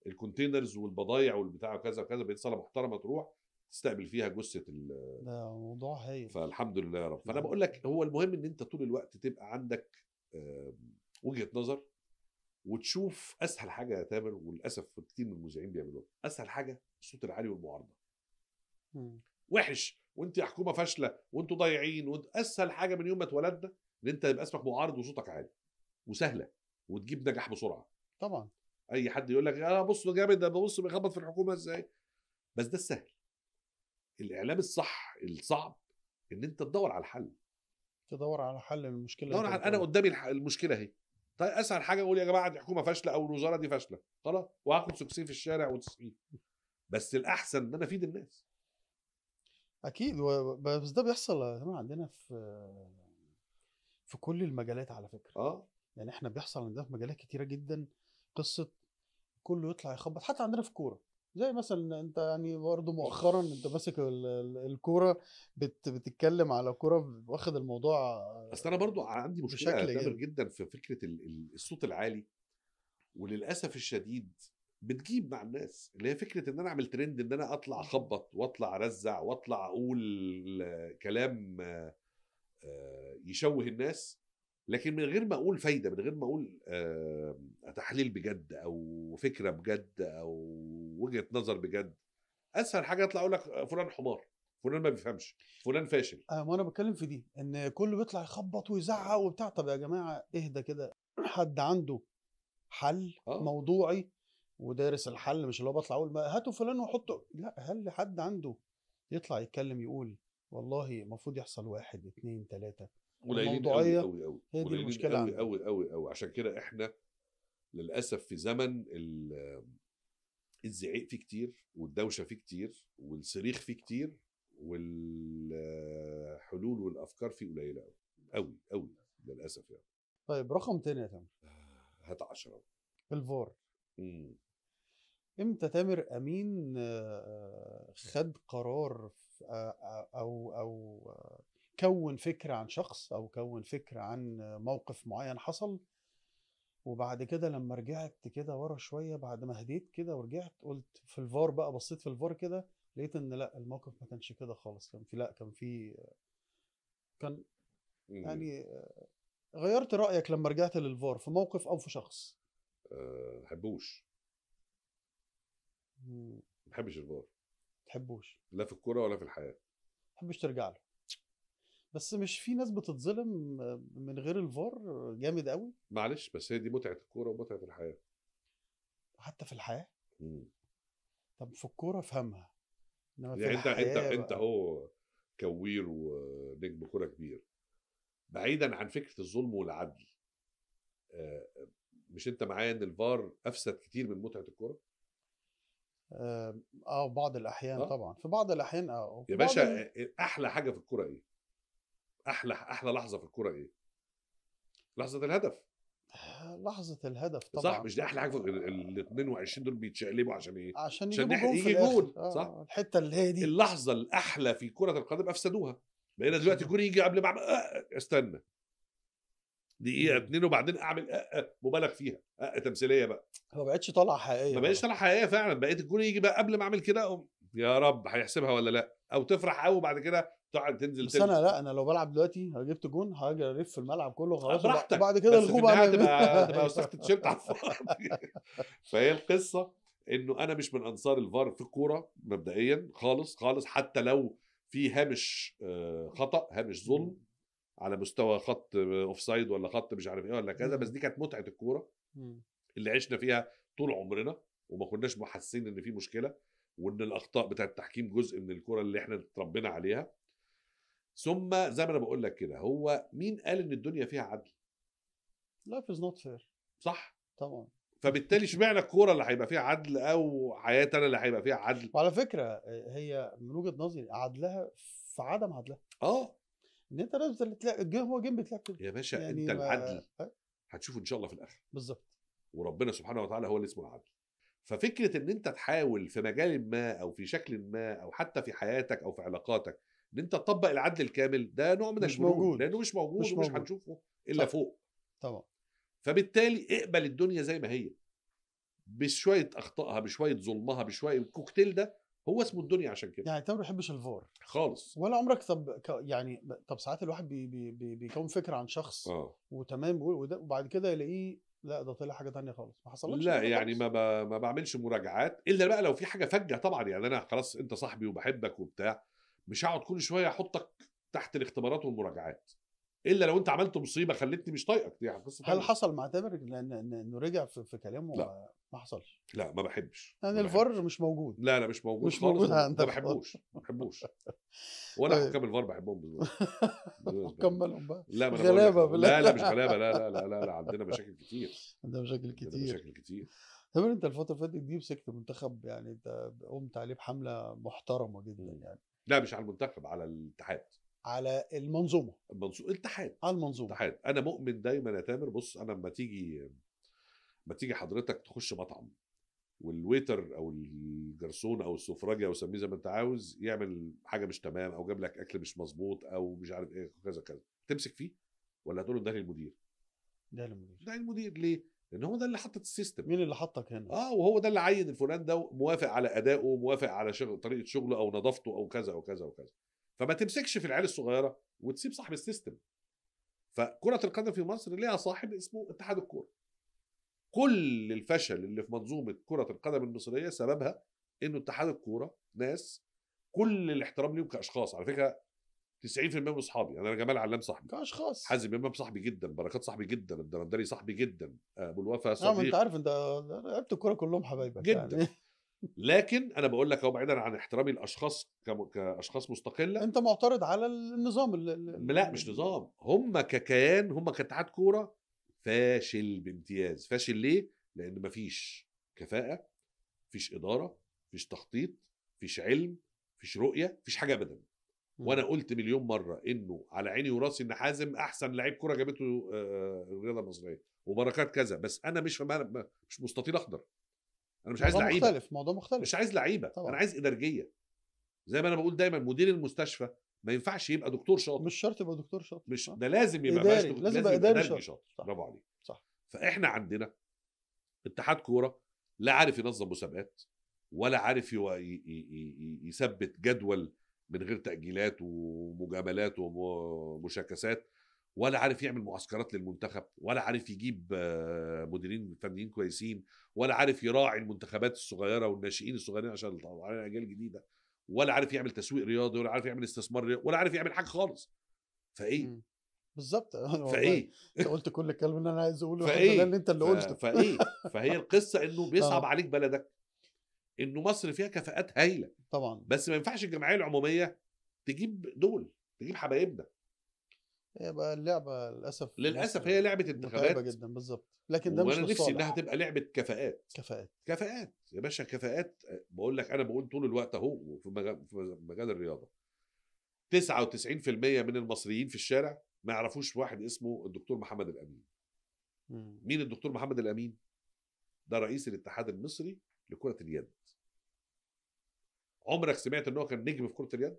الكونتينرز والبضايع والبتاع وكذا وكذا بقت صاله محترمه تروح تستقبل فيها جثه ال ده موضوع هايل فالحمد لله يا رب فانا نعم. بقول لك هو المهم ان انت طول الوقت تبقى عندك وجهه نظر وتشوف اسهل حاجه يا تامر وللاسف كتير من المذيعين بيعملوها اسهل حاجه الصوت العالي والمعارضه وحش وانت حكومه فاشله وانتوا ضايعين وانت اسهل حاجه من يوم ما اتولدنا ان انت يبقى اسمك معارض وصوتك عالي وسهله وتجيب نجاح بسرعه طبعا اي حد يقول لك اه بص جامد ده بص بيخبط في الحكومه ازاي بس ده السهل الاعلام الصح الصعب ان انت تدور على الحل تدور على حل للمشكله دور على انا قدامي المشكله اهي طيب اسهل حاجه اقول يا جماعه دي حكومه فاشله او الوزاره دي فاشله خلاص وهاخد سكسي في الشارع وتصحيح بس الاحسن ان انا افيد الناس اكيد بس ده بيحصل يا جماعه عندنا في في كل المجالات على فكره اه يعني احنا بيحصل عندنا في مجالات كتيره جدا قصه كله يطلع يخبط حتى عندنا في الكوره زي مثلا انت يعني برضه مؤخرا انت ماسك الكوره بت بتتكلم على كوره واخد الموضوع بس انا برضه عندي مشكله كبيره جدا في فكره الصوت العالي وللاسف الشديد بتجيب مع الناس اللي هي فكره ان انا اعمل ترند ان انا اطلع اخبط واطلع ارزع واطلع اقول كلام آه، آه، يشوه الناس لكن من غير ما اقول فايده من غير ما اقول آه تحليل بجد او فكره بجد او وجهه نظر بجد اسهل حاجه اطلع اقول لك آه، فلان حمار فلان ما بيفهمش فلان فاشل آه ما انا بتكلم في دي ان كله بيطلع يخبط ويزعق وبتاع طب يا جماعه اهدى كده حد عنده حل آه. موضوعي ودارس الحل مش اللي هو بطلع اقول هاتوا فلان وحطوا لا هل حد عنده يطلع يتكلم يقول والله المفروض يحصل واحد اتنين تلاته قليلين قوي قوي قوي هي دي المشكله قوي قوي قوي قوي عشان كده احنا للاسف في زمن الزعيق فيه كتير والدوشه فيه كتير والصريخ فيه كتير والحلول والافكار فيه قليله قوي قوي قوي للاسف يعني طيب رقم تاني يا تامر آه، هات 10 الفار امم امتى تامر امين آه، خد قرار آه، او او او كون فكرة عن شخص أو كون فكرة عن موقف معين حصل وبعد كده لما رجعت كده ورا شوية بعد ما هديت كده ورجعت قلت في الفار بقى بصيت في الفار كده لقيت إن لا الموقف ما كانش كده خالص كان في لا كان في كان إمم. يعني غيرت رأيك لما رجعت للفار في موقف أو في شخص؟ آه، ما بحبوش إمم. ما بحبش الفار ما تحبوش لا في الكوره ولا في الحياه ما بحبش ترجع له بس مش في ناس بتتظلم آه، من غير الفار آه، جامد قوي معلش بس هي دي متعه الكوره ومتعه الحياه حتى في الحياه مم. طب في الكوره افهمها انما يعني انت انت بقى. انت اهو كوير ونجم كوره كبير بعيدا عن فكره الظلم والعدل آه، مش انت معايا ان الفار افسد كتير من متعه الكوره؟ اه بعض الاحيان آه. طبعا في بعض الاحيان اه يا باشا ال... احلى حاجه في الكوره ايه؟ احلى احلى لحظه في الكوره ايه؟ لحظه الهدف لحظه الهدف طبعا صح مش دي احلى حاجه ال 22 دول بيتشقلبوا عشان ايه؟ عشان, عشان يجيبوا جول يجي جول آه صح؟ الحته اللي هي دي اللحظه الاحلى في كره القدم افسدوها بقينا دلوقتي (laughs) الجول يجي قبل ما اعمل آه, أه، استنى دقيقه اتنين وبعدين اعمل آه آه مبالغ فيها آه تمثيليه بقى ما بقتش طالعه حقيقيه ما بقتش طالعه حقيقيه فعلا بقيت الجول يجي بقى قبل ما اعمل كده يا رب هيحسبها ولا لا او تفرح قوي بعد كده تقعد تنزل بس انا لا انا لو بلعب دلوقتي جبت جون هاجي الف الملعب كله خلاص براحتك بعد كده الغوبه هتبقى هتبقى وسخت التيشيرت على (laughs) فهي القصه انه انا مش من انصار الفار في الكوره مبدئيا خالص خالص حتى لو في هامش آه، خطا هامش ظلم على مستوى خط اوف آه، سايد ولا خط مش عارف ايه ولا كذا بس دي كانت متعه الكوره اللي عشنا فيها طول عمرنا وما كناش محسين ان في مشكله وان الاخطاء بتاعت التحكيم جزء من الكوره اللي احنا اتربينا عليها ثم زي ما انا بقول لك كده هو مين قال ان الدنيا فيها عدل؟ لايف از نوت فير صح؟ طبعا فبالتالي اشمعنى الكوره اللي هيبقى فيها عدل او حياتي انا اللي هيبقى فيها عدل وعلى فكره هي من وجهه نظري عدلها في عدم عدلها اه ان انت لازم تلاقي الجيم هو جيم بيتلعب كده يا باشا يعني انت العدل أه؟ هتشوفه ان شاء الله في الاخر بالظبط وربنا سبحانه وتعالى هو اللي اسمه العدل ففكره ان انت تحاول في مجال ما او في شكل ما او حتى في حياتك او في علاقاتك ان انت تطبق العدل الكامل ده نوع من مش موجود لانه مش موجود مش ومش هنشوفه الا طبع. فوق طبعا فبالتالي اقبل الدنيا زي ما هي بشويه اخطائها بشويه ظلمها بشويه الكوكتيل ده هو اسمه الدنيا عشان كده يعني انت ما بتحبش الفار خالص ولا عمرك طب يعني طب ساعات الواحد بي بي بي بيكون فكره عن شخص آه. وتمام وبعد كده يلاقيه لا ده طلع حاجه تانية خالص ما حصلش لا يعني ما ما بعملش مراجعات الا بقى لو في حاجه فجه طبعا يعني انا خلاص انت صاحبي وبحبك وبتاع مش هقعد كل شويه احطك تحت الاختبارات والمراجعات الا لو انت عملت مصيبه خلتني مش طايقك دي يعني قصه هل حصل مع تامر انه رجع في, في كلامه لا. ما حصلش لا ما بحبش يعني الفار مش موجود لا لا مش موجود مش موجود ما بحبوش ما بحبوش (laughs) ولا طيب. حكام الفار بحبهم حكام مالهم بقى لا ما غلابه لا لا مش غلابه لا لا لا لا, لا عندنا مشاكل كتير عندنا مشاكل كتير عندنا مشاكل كتير تامر انت الفتره اللي فاتت دي مسكت منتخب يعني انت قمت عليه بحمله محترمه جدا يعني لا مش على المنتخب على الاتحاد على المنظومه المنظومه الاتحاد على المنظومه الاتحاد انا مؤمن دايما يا تامر بص انا لما تيجي ما تيجي حضرتك تخش مطعم والويتر او الجرسون او السفرجي او سميه زي ما انت عاوز يعمل حاجه مش تمام او جاب لك اكل مش مظبوط او مش عارف ايه كذا كذا تمسك فيه ولا هتقول ده للمدير ده للمدير ده للمدير ليه لان هو ده اللي حطت السيستم مين اللي حطك هنا اه وهو ده اللي عين الفلان ده موافق على ادائه موافق على شغل طريقه شغله او نظافته او كذا او كذا وكذا فما تمسكش في العيال الصغيره وتسيب صاحب السيستم فكره القدم في مصر ليها صاحب اسمه اتحاد الكوره كل الفشل اللي في منظومه كره القدم المصريه سببها انه اتحاد الكوره ناس كل الاحترام ليهم كاشخاص على فكره 90% من اصحابي يعني انا جمال علام صاحبي كاشخاص حازم امام صاحبي جدا بركات صاحبي جدا الدرندري صاحبي جدا ابو الوفا صديق اه انت عارف انت لعبت الكوره كلهم حبايبك يعني. جدا يعني. لكن انا بقول لك اهو بعيدا عن احترامي الاشخاص كاشخاص مستقله انت معترض على النظام اللي لا مش نظام هم ككيان هم كاتحاد كوره فاشل بامتياز فاشل ليه لان مفيش كفاءه مفيش اداره مفيش تخطيط مفيش علم مفيش رؤيه مفيش حاجه ابدا وانا قلت مليون مره انه على عيني وراسي ان حازم احسن لعيب كره جابته الرياضه آه، آه، المصريه وبركات كذا بس انا مش مش مستطيل اخضر انا مش عايز لعيبه مختلف موضوع مختلف مش عايز لعيبه طبعا. انا عايز انرجيه زي ما انا بقول دايما مدير المستشفى ما ينفعش يبقى دكتور شاطر مش شرط يبقى دكتور شاطر مش ده لازم يبقى إداري. دكتور لازم يبقى اداري شاطر, شاطر. برافو عليك صح فاحنا عندنا اتحاد كوره لا عارف ينظم مسابقات ولا عارف يثبت جدول من غير تاجيلات ومجاملات ومشاكسات ولا عارف يعمل معسكرات للمنتخب ولا عارف يجيب آه، مديرين فنيين كويسين ولا عارف يراعي المنتخبات الصغيره والناشئين الصغيرين عشان على اجيال جديده ولا عارف يعمل تسويق رياضي ولا عارف يعمل استثمار رياضي ولا عارف يعمل حاجه خالص فايه بالظبط (laughs) فايه انت قلت كل الكلام اللي انا عايز اقوله (laughs) فايه اللي انت اللي قلته فايه فهي القصه انه (laughs) آه. بيصعب عليك بلدك انه مصر فيها كفاءات هايله طبعا بس ما ينفعش الجمعيه العموميه تجيب دول تجيب حبايبنا هي بقى اللعبه للاسف للاسف هي لعبه انتخابات جدا بالظبط لكن ده مش وانا نفسي انها تبقى لعبه كفاءات كفاءات كفاءات يا باشا كفاءات بقول لك انا بقول طول الوقت اهو في مجال, في مجال الرياضه 99% من المصريين في الشارع ما يعرفوش واحد اسمه الدكتور محمد الامين مين الدكتور محمد الامين ده رئيس الاتحاد المصري لكره اليد عمرك سمعت ان هو كان نجم في كره اليد؟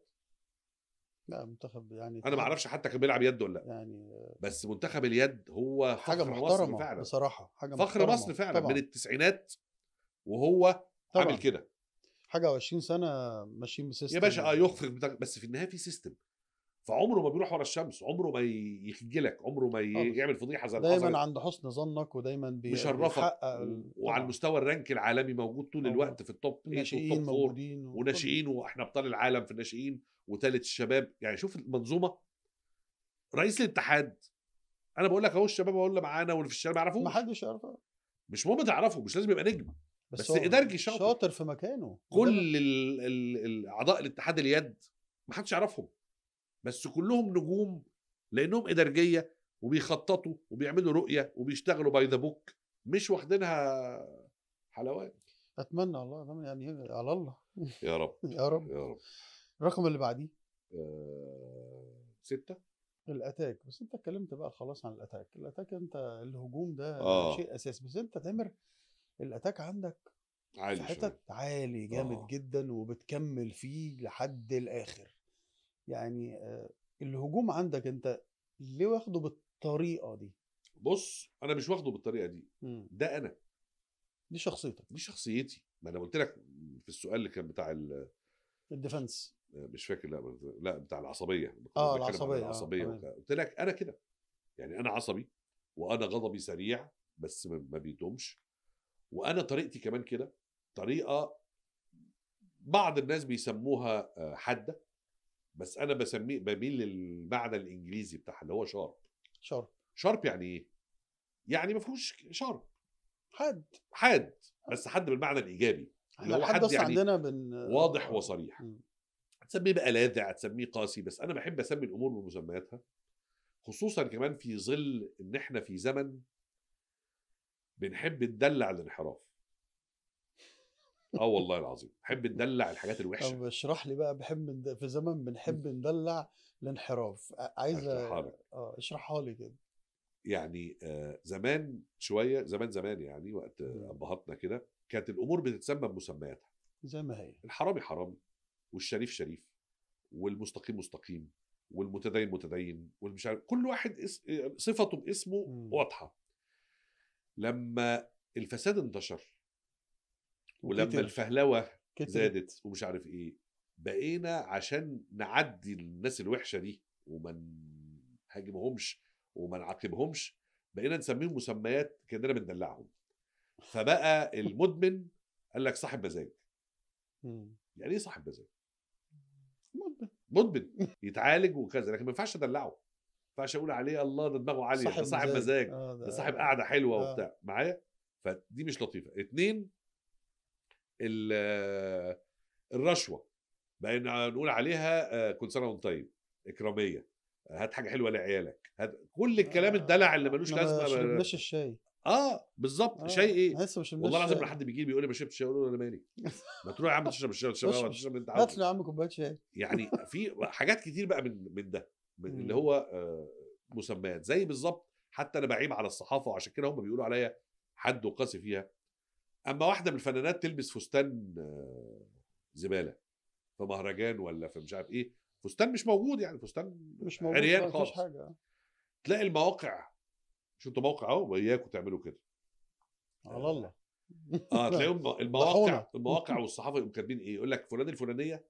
لا منتخب يعني انا ما اعرفش حتى كان بيلعب يد ولا لا يعني بس منتخب اليد هو حاجه محترمه مصر فعلا بصراحه حاجه فخر محترمة. مصر فعلا طبعًا. من التسعينات وهو طبعًا. عامل كده حاجه و20 سنه ماشيين بسيستم يا باشا اه يخفق بس في النهايه في سيستم فعمره ما بيروح ورا الشمس عمره ما يخجلك عمره ما يعمل فضيحه زي دايما عند حسن ظنك ودايما بي... بيشرفك وعلى المستوى الرانك العالمي موجود طول الوقت في التوب إيه، ناشئين موجودين و... وناشئين واحنا ابطال العالم في الناشئين وثالث الشباب يعني شوف المنظومه رئيس الاتحاد انا بقول لك اهو الشباب اقول اللي معانا واللي في الشارع ما يعرفوش ما حدش يعرفه مش مهم تعرفه مش لازم يبقى نجم بس, بس ادارجي شاطر شاطر في مكانه كل اعضاء الاتحاد اليد ما حدش يعرفهم بس كلهم نجوم لانهم ادارجيه وبيخططوا وبيعملوا رؤيه وبيشتغلوا باي ذا بوك مش واخدينها حلاوات اتمنى اتمنى يعني على الله (laughs) يا رب يا رب يا رب الرقم اللي بعديه آه، ستة الاتاك بس انت اتكلمت بقى خلاص عن الاتاك الاتاك انت الهجوم ده آه. شيء اساسي بس انت تامر الاتاك عندك عالي حتت عالي جامد آه. جدا وبتكمل فيه لحد الاخر يعني آه، الهجوم عندك انت ليه واخده بالطريقه دي بص انا مش واخده بالطريقه دي مم. ده انا دي شخصيتك دي شخصيتي ما انا قلت لك في السؤال اللي كان بتاع الديفنس مش فاكر لا لا بتاع العصبيه آه،, اه العصبيه العصبيه آه. قلت لك انا كده يعني انا عصبي وانا غضبي سريع بس ما بيتمش وانا طريقتي كمان كده طريقه بعض الناس بيسموها آه، حاده بس انا بسميه بميل للمعنى الانجليزي بتاعها اللي هو شارب شارب شارب يعني ايه؟ يعني ما فيهوش شارب حاد حاد بس حد بالمعنى الايجابي اللي هو حد يعني عندنا بن... واضح وصريح تسميه هتسميه بقى لاذع هتسميه قاسي بس انا بحب اسمي الامور بمسمياتها خصوصا كمان في ظل ان احنا في زمن بنحب ندلع الانحراف اه والله العظيم بحب ندلع الحاجات الوحشه طب اشرح لي بقى بحب ند... في زمن بنحب ندلع الانحراف عايز اه اشرحها لي كده يعني آه زمان شويه زمان زمان يعني وقت ابهاتنا كده كانت الامور بتتسمى بمسمياتها زي ما هي الحرامي حرامي والشريف شريف والمستقيم مستقيم والمتدين متدين والمش عارف كل واحد صفته باسمه واضحه لما الفساد انتشر ولما الفهلوه زادت ومش عارف ايه بقينا عشان نعدي الناس الوحشه دي وما نهاجمهمش وما نعاقبهمش بقينا نسميهم مسميات كاننا بندلعهم فبقى (laughs) المدمن قال لك صاحب مزاج يعني ايه صاحب مزاج؟ مدمن مدمن (laughs) يتعالج وكذا لكن ما ينفعش ادلعه ما ينفعش اقول عليه الله ده دماغه عاليه ده صاحب مزاج آه، ده صاحب قعده حلوه آه. وبتاع معايا فدي مش لطيفه اتنين الرشوه بقينا نقول عليها آه، كل سنه وانت طيب اكراميه هات حاجه حلوه لعيالك هات كل الكلام آه، الدلع اللي ملوش لازمه ما شربناش الشاي اه بالظبط آه. شاي ايه لسه مش والله العظيم لحد بيجي بيقول لي ما شربتش اقول له انا مالي ما تروح يا عم تشرب الشاي تشرب تشرب انت عارف يا عم كوبايه شاي يعني في حاجات كتير بقى من من ده من اللي هو آه، مسميات زي بالظبط حتى انا بعيب على الصحافه وعشان كده هم بيقولوا عليا حد وقاسي فيها اما واحده من الفنانات تلبس فستان آه، زباله في مهرجان ولا في مش عارف ايه فستان مش موجود يعني فستان مش موجود عريان خالص حاجة. تلاقي المواقع شو انتوا موقع اهو وياكم تعملوا كده على الله اه, آه، تلاقيهم (laughs) المواقع المواقع والصحافه يقوموا كاتبين ايه يقول لك فلان الفلانيه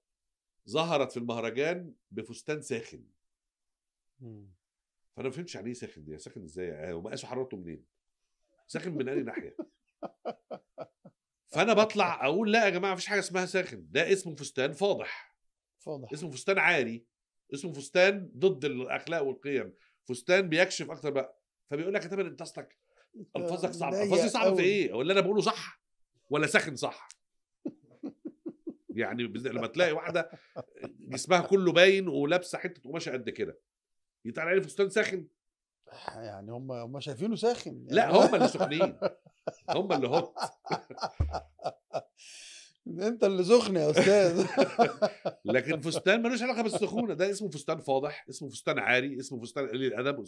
ظهرت في المهرجان بفستان ساخن فانا ما فهمتش يعني ايه ساخن دي ساخن ازاي آه، ومقاسه حرارته منين ساخن من اي ناحيه (laughs) فانا بطلع اقول لا يا جماعه مفيش حاجه اسمها ساخن ده اسمه فستان فاضح فاضح اسمه فستان عاري اسمه فستان ضد الاخلاق والقيم فستان بيكشف اكتر بقى فبيقول لك يا انت اصلك الفاظك صعبه الفاظي صعبه في ايه هو اللي انا بقوله صح ولا ساخن صح يعني لما تلاقي واحده جسمها كله باين ولابسه حته قماشه قد كده يتقال عليه فستان ساخن يعني هم هم شايفينه ساخن يعني لا هم اللي سخنين هم اللي هوت (laughs) انت اللي سخن يا استاذ (laughs) لكن (laughs) فستان ملوش علاقه بالسخونه ده اسمه فستان فاضح اسمه فستان عاري اسمه فستان قليل الادب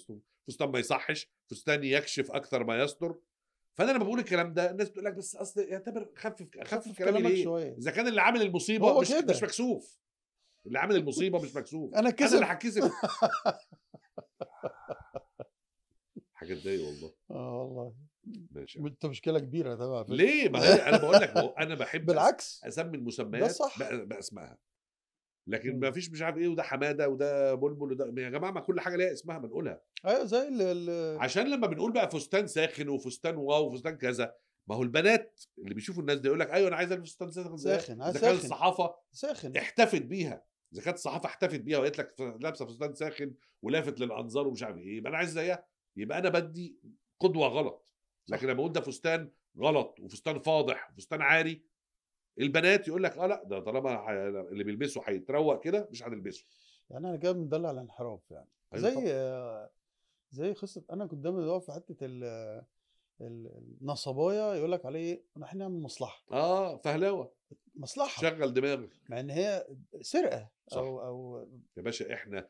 فستان ما يصحش فستان يكشف اكثر ما يستر فانا لما بقول الكلام ده الناس بتقول لك بس اصل يعتبر خفف خفف كلامي شويه اذا كان اللي عامل المصيبه مش كده. مش مكسوف اللي عامل المصيبه مش مكسوف انا كسب انا اللي هتكسب حاجه تضايق والله اه والله ماشي انت مشكله كبيره تمام ليه ما انا بقول لك انا بحب بالعكس اسمي المسميات ده صح باسمها لكن ما فيش مش عارف ايه وده حماده وده بلبل وده يا جماعه ما كل حاجه ليها اسمها بنقولها ايوه زي ال عشان لما بنقول بقى فستان ساخن وفستان واو وفستان كذا ما هو البنات اللي بيشوفوا الناس دي يقول لك ايوه انا عايز البس فستان ساخن ساخن آه، اذا كانت الصحافه ساخن احتفت بيها اذا كانت الصحافه احتفت بيها وقالت لك لابسه فستان ساخن ولافت للانظار ومش عارف ايه يبقى انا عايز زيها يبقى انا بدي قدوه غلط لكن لما اقول ده فستان غلط وفستان فاضح وفستان عاري البنات يقول لك اه لا ده طالما اللي بيلبسه هيتروق كده مش هنلبسه يعني انا كده مدلع على انحراف يعني أيوة زي آه، زي قصه انا كنت دايما بقف في حته النصبايا يقول لك عليه احنا نعمل مصلحه اه فهلاوه مصلحه شغل دماغك مع ان هي سرقه صح. او او يا باشا احنا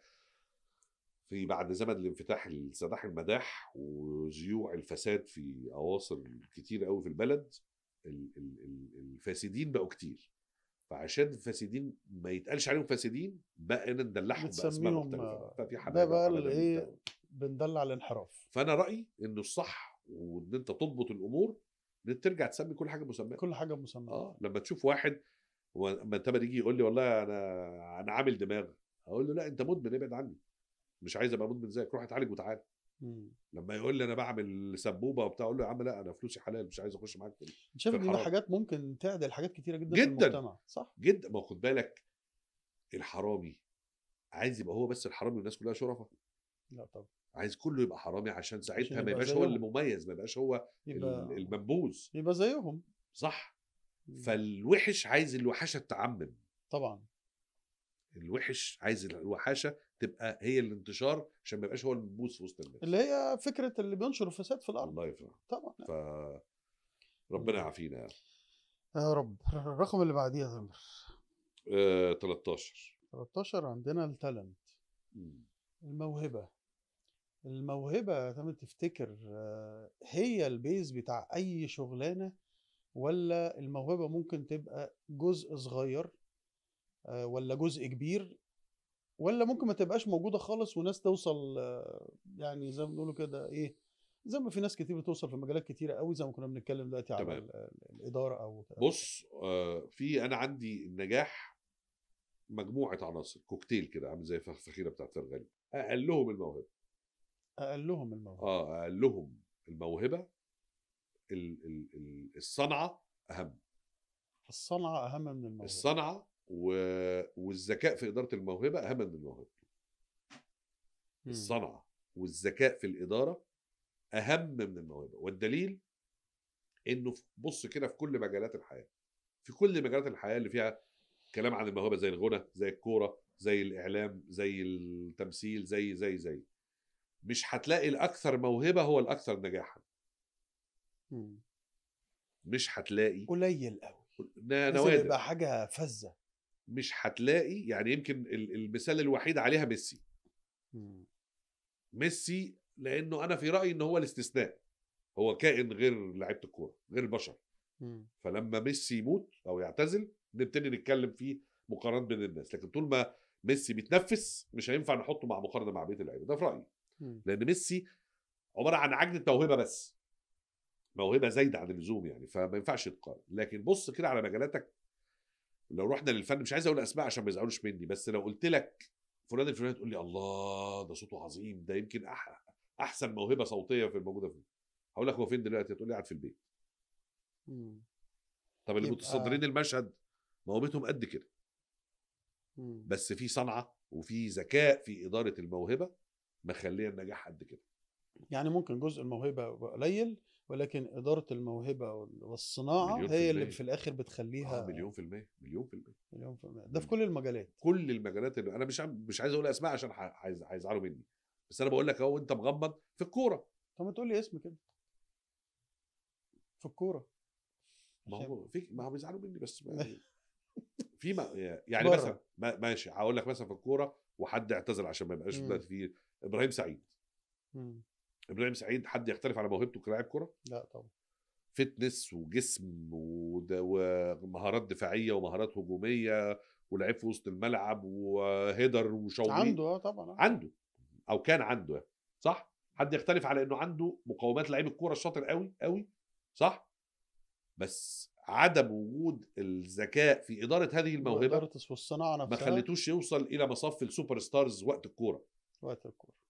في بعد زمن الانفتاح السداح المداح وجيوع الفساد في اواصر كتير قوي في البلد الفاسدين بقوا كتير فعشان الفاسدين ما يتقالش عليهم فاسدين بقينا ندلعهم باسماء مختلفه ففي حاجه ده بقى هي إيه، بندلع الانحراف فانا رايي انه الصح وان انت تضبط الامور ان ترجع تسمي كل حاجه مسمى كل حاجه مسمى اه لما تشوف واحد لما انت يجي يقول لي والله انا انا عامل دماغ اقول له لا انت مدمن ابعد عني مش عايز ابقى مدمن زيك روح اتعالج وتعالى لما يقول لي انا بعمل سبوبه وبتاع اقول له يا عم لا انا فلوسي حلال مش عايز اخش معاك في شايف ان حاجات ممكن تعدل حاجات كتيره جدا, جدا في المجتمع صح جدا ما خد بالك الحرامي عايز يبقى هو بس الحرامي والناس كلها شرفة لا طبعا عايز كله يبقى حرامي عشان ساعتها ما يبقاش هو اللي مميز ما يبقاش هو يبقى المنبوذ يبقى زيهم صح فالوحش عايز الوحشه تتعمم طبعا الوحش عايز الوحاشه تبقى هي الانتشار عشان ما يبقاش هو المبوس في وسط الناس اللي هي فكره اللي بينشر الفساد في الارض الله يفرح طبعا ف ربنا يعافينا يعني يا رب الرقم اللي بعديه يا تامر آه، 13 13 عندنا التالنت الموهبه الموهبه تامر تفتكر آه، هي البيز بتاع اي شغلانه ولا الموهبه ممكن تبقى جزء صغير آه، ولا جزء كبير ولا ممكن ما تبقاش موجوده خالص وناس توصل يعني زي ما بنقولوا كده ايه زي ما في ناس كتير بتوصل في مجالات كتيره قوي زي ما كنا بنتكلم دلوقتي على الاداره او بص آه في انا عندي النجاح مجموعه عناصر كوكتيل كده عامل زي الفخيره بتاعت الغالي اقلهم الموهبه اقلهم الموهبه اه اقلهم الموهبه ال ال ال الصنعه اهم الصنعه اهم من الموهبه الصنعه و... والذكاء في اداره الموهبه اهم من الموهبه الصنعه والذكاء في الاداره اهم من الموهبه والدليل انه بص كده في كل مجالات الحياه في كل مجالات الحياه اللي فيها كلام عن الموهبه زي الغنى زي الكوره زي الاعلام زي التمثيل زي زي زي مش هتلاقي الاكثر موهبه هو الاكثر نجاحا مم. مش هتلاقي قليل قوي نوادر يبقى حاجه فذه مش هتلاقي يعني يمكن المثال الوحيد عليها ميسي ميسي لانه انا في رايي ان هو الاستثناء هو كائن غير لعيبه الكوره غير البشر فلما ميسي يموت او يعتزل نبتدي نتكلم فيه مقارنات بين الناس لكن طول ما ميسي بيتنفس مش هينفع نحطه مع مقارنه مع بقيه اللعيبه ده في رايي لان ميسي عباره عن عجنه موهبه بس موهبه زايده عن اللزوم يعني فما ينفعش تقارن لكن بص كده على مجالاتك لو رحنا للفن مش عايز اقول اسماء عشان ما يزعلوش مني بس لو قلت لك فلان الفلاني تقول لي الله ده صوته عظيم ده يمكن أح احسن موهبه صوتيه في الموجوده في هقول لك هو فين دلوقتي هتقول لي قاعد في البيت مم. طب اللي متصدرين المشهد موهبتهم قد كده مم. بس في صنعه وفي ذكاء في اداره الموهبه مخليه النجاح قد كده يعني ممكن جزء الموهبه قليل ولكن اداره الموهبه والصناعه هي اللي في الاخر بتخليها آه مليون في الميه مليون في الميه مليون في الميه ده في كل المجالات كل المجالات اللي انا مش مش عايز اقول اسماء عشان هيزعلوا مني بس انا بقول لك اهو انت مغمض في الكوره طب ما تقول لي اسم كده في الكوره ما هو في ما هو بيزعلوا مني بس (laughs) يعني في ما يعني مثلا ماشي هقول لك مثلا في الكوره وحد اعتذر عشان ما يبقاش في فيه ابراهيم سعيد مم. ابراهيم سعيد حد يختلف على موهبته كلاعب كره؟ لا طبعا فتنس وجسم ومهارات دفاعيه ومهارات هجوميه ولعيب في وسط الملعب وهيدر وشوي عنده اه طبعا آه. عنده او كان عنده يعني صح؟ حد يختلف على انه عنده مقومات لعيب الكوره الشاطر قوي قوي صح؟ بس عدم وجود الذكاء في اداره هذه الموهبه اداره الصناعه نفسها ما خلتوش يوصل الى مصاف السوبر ستارز وقت الكوره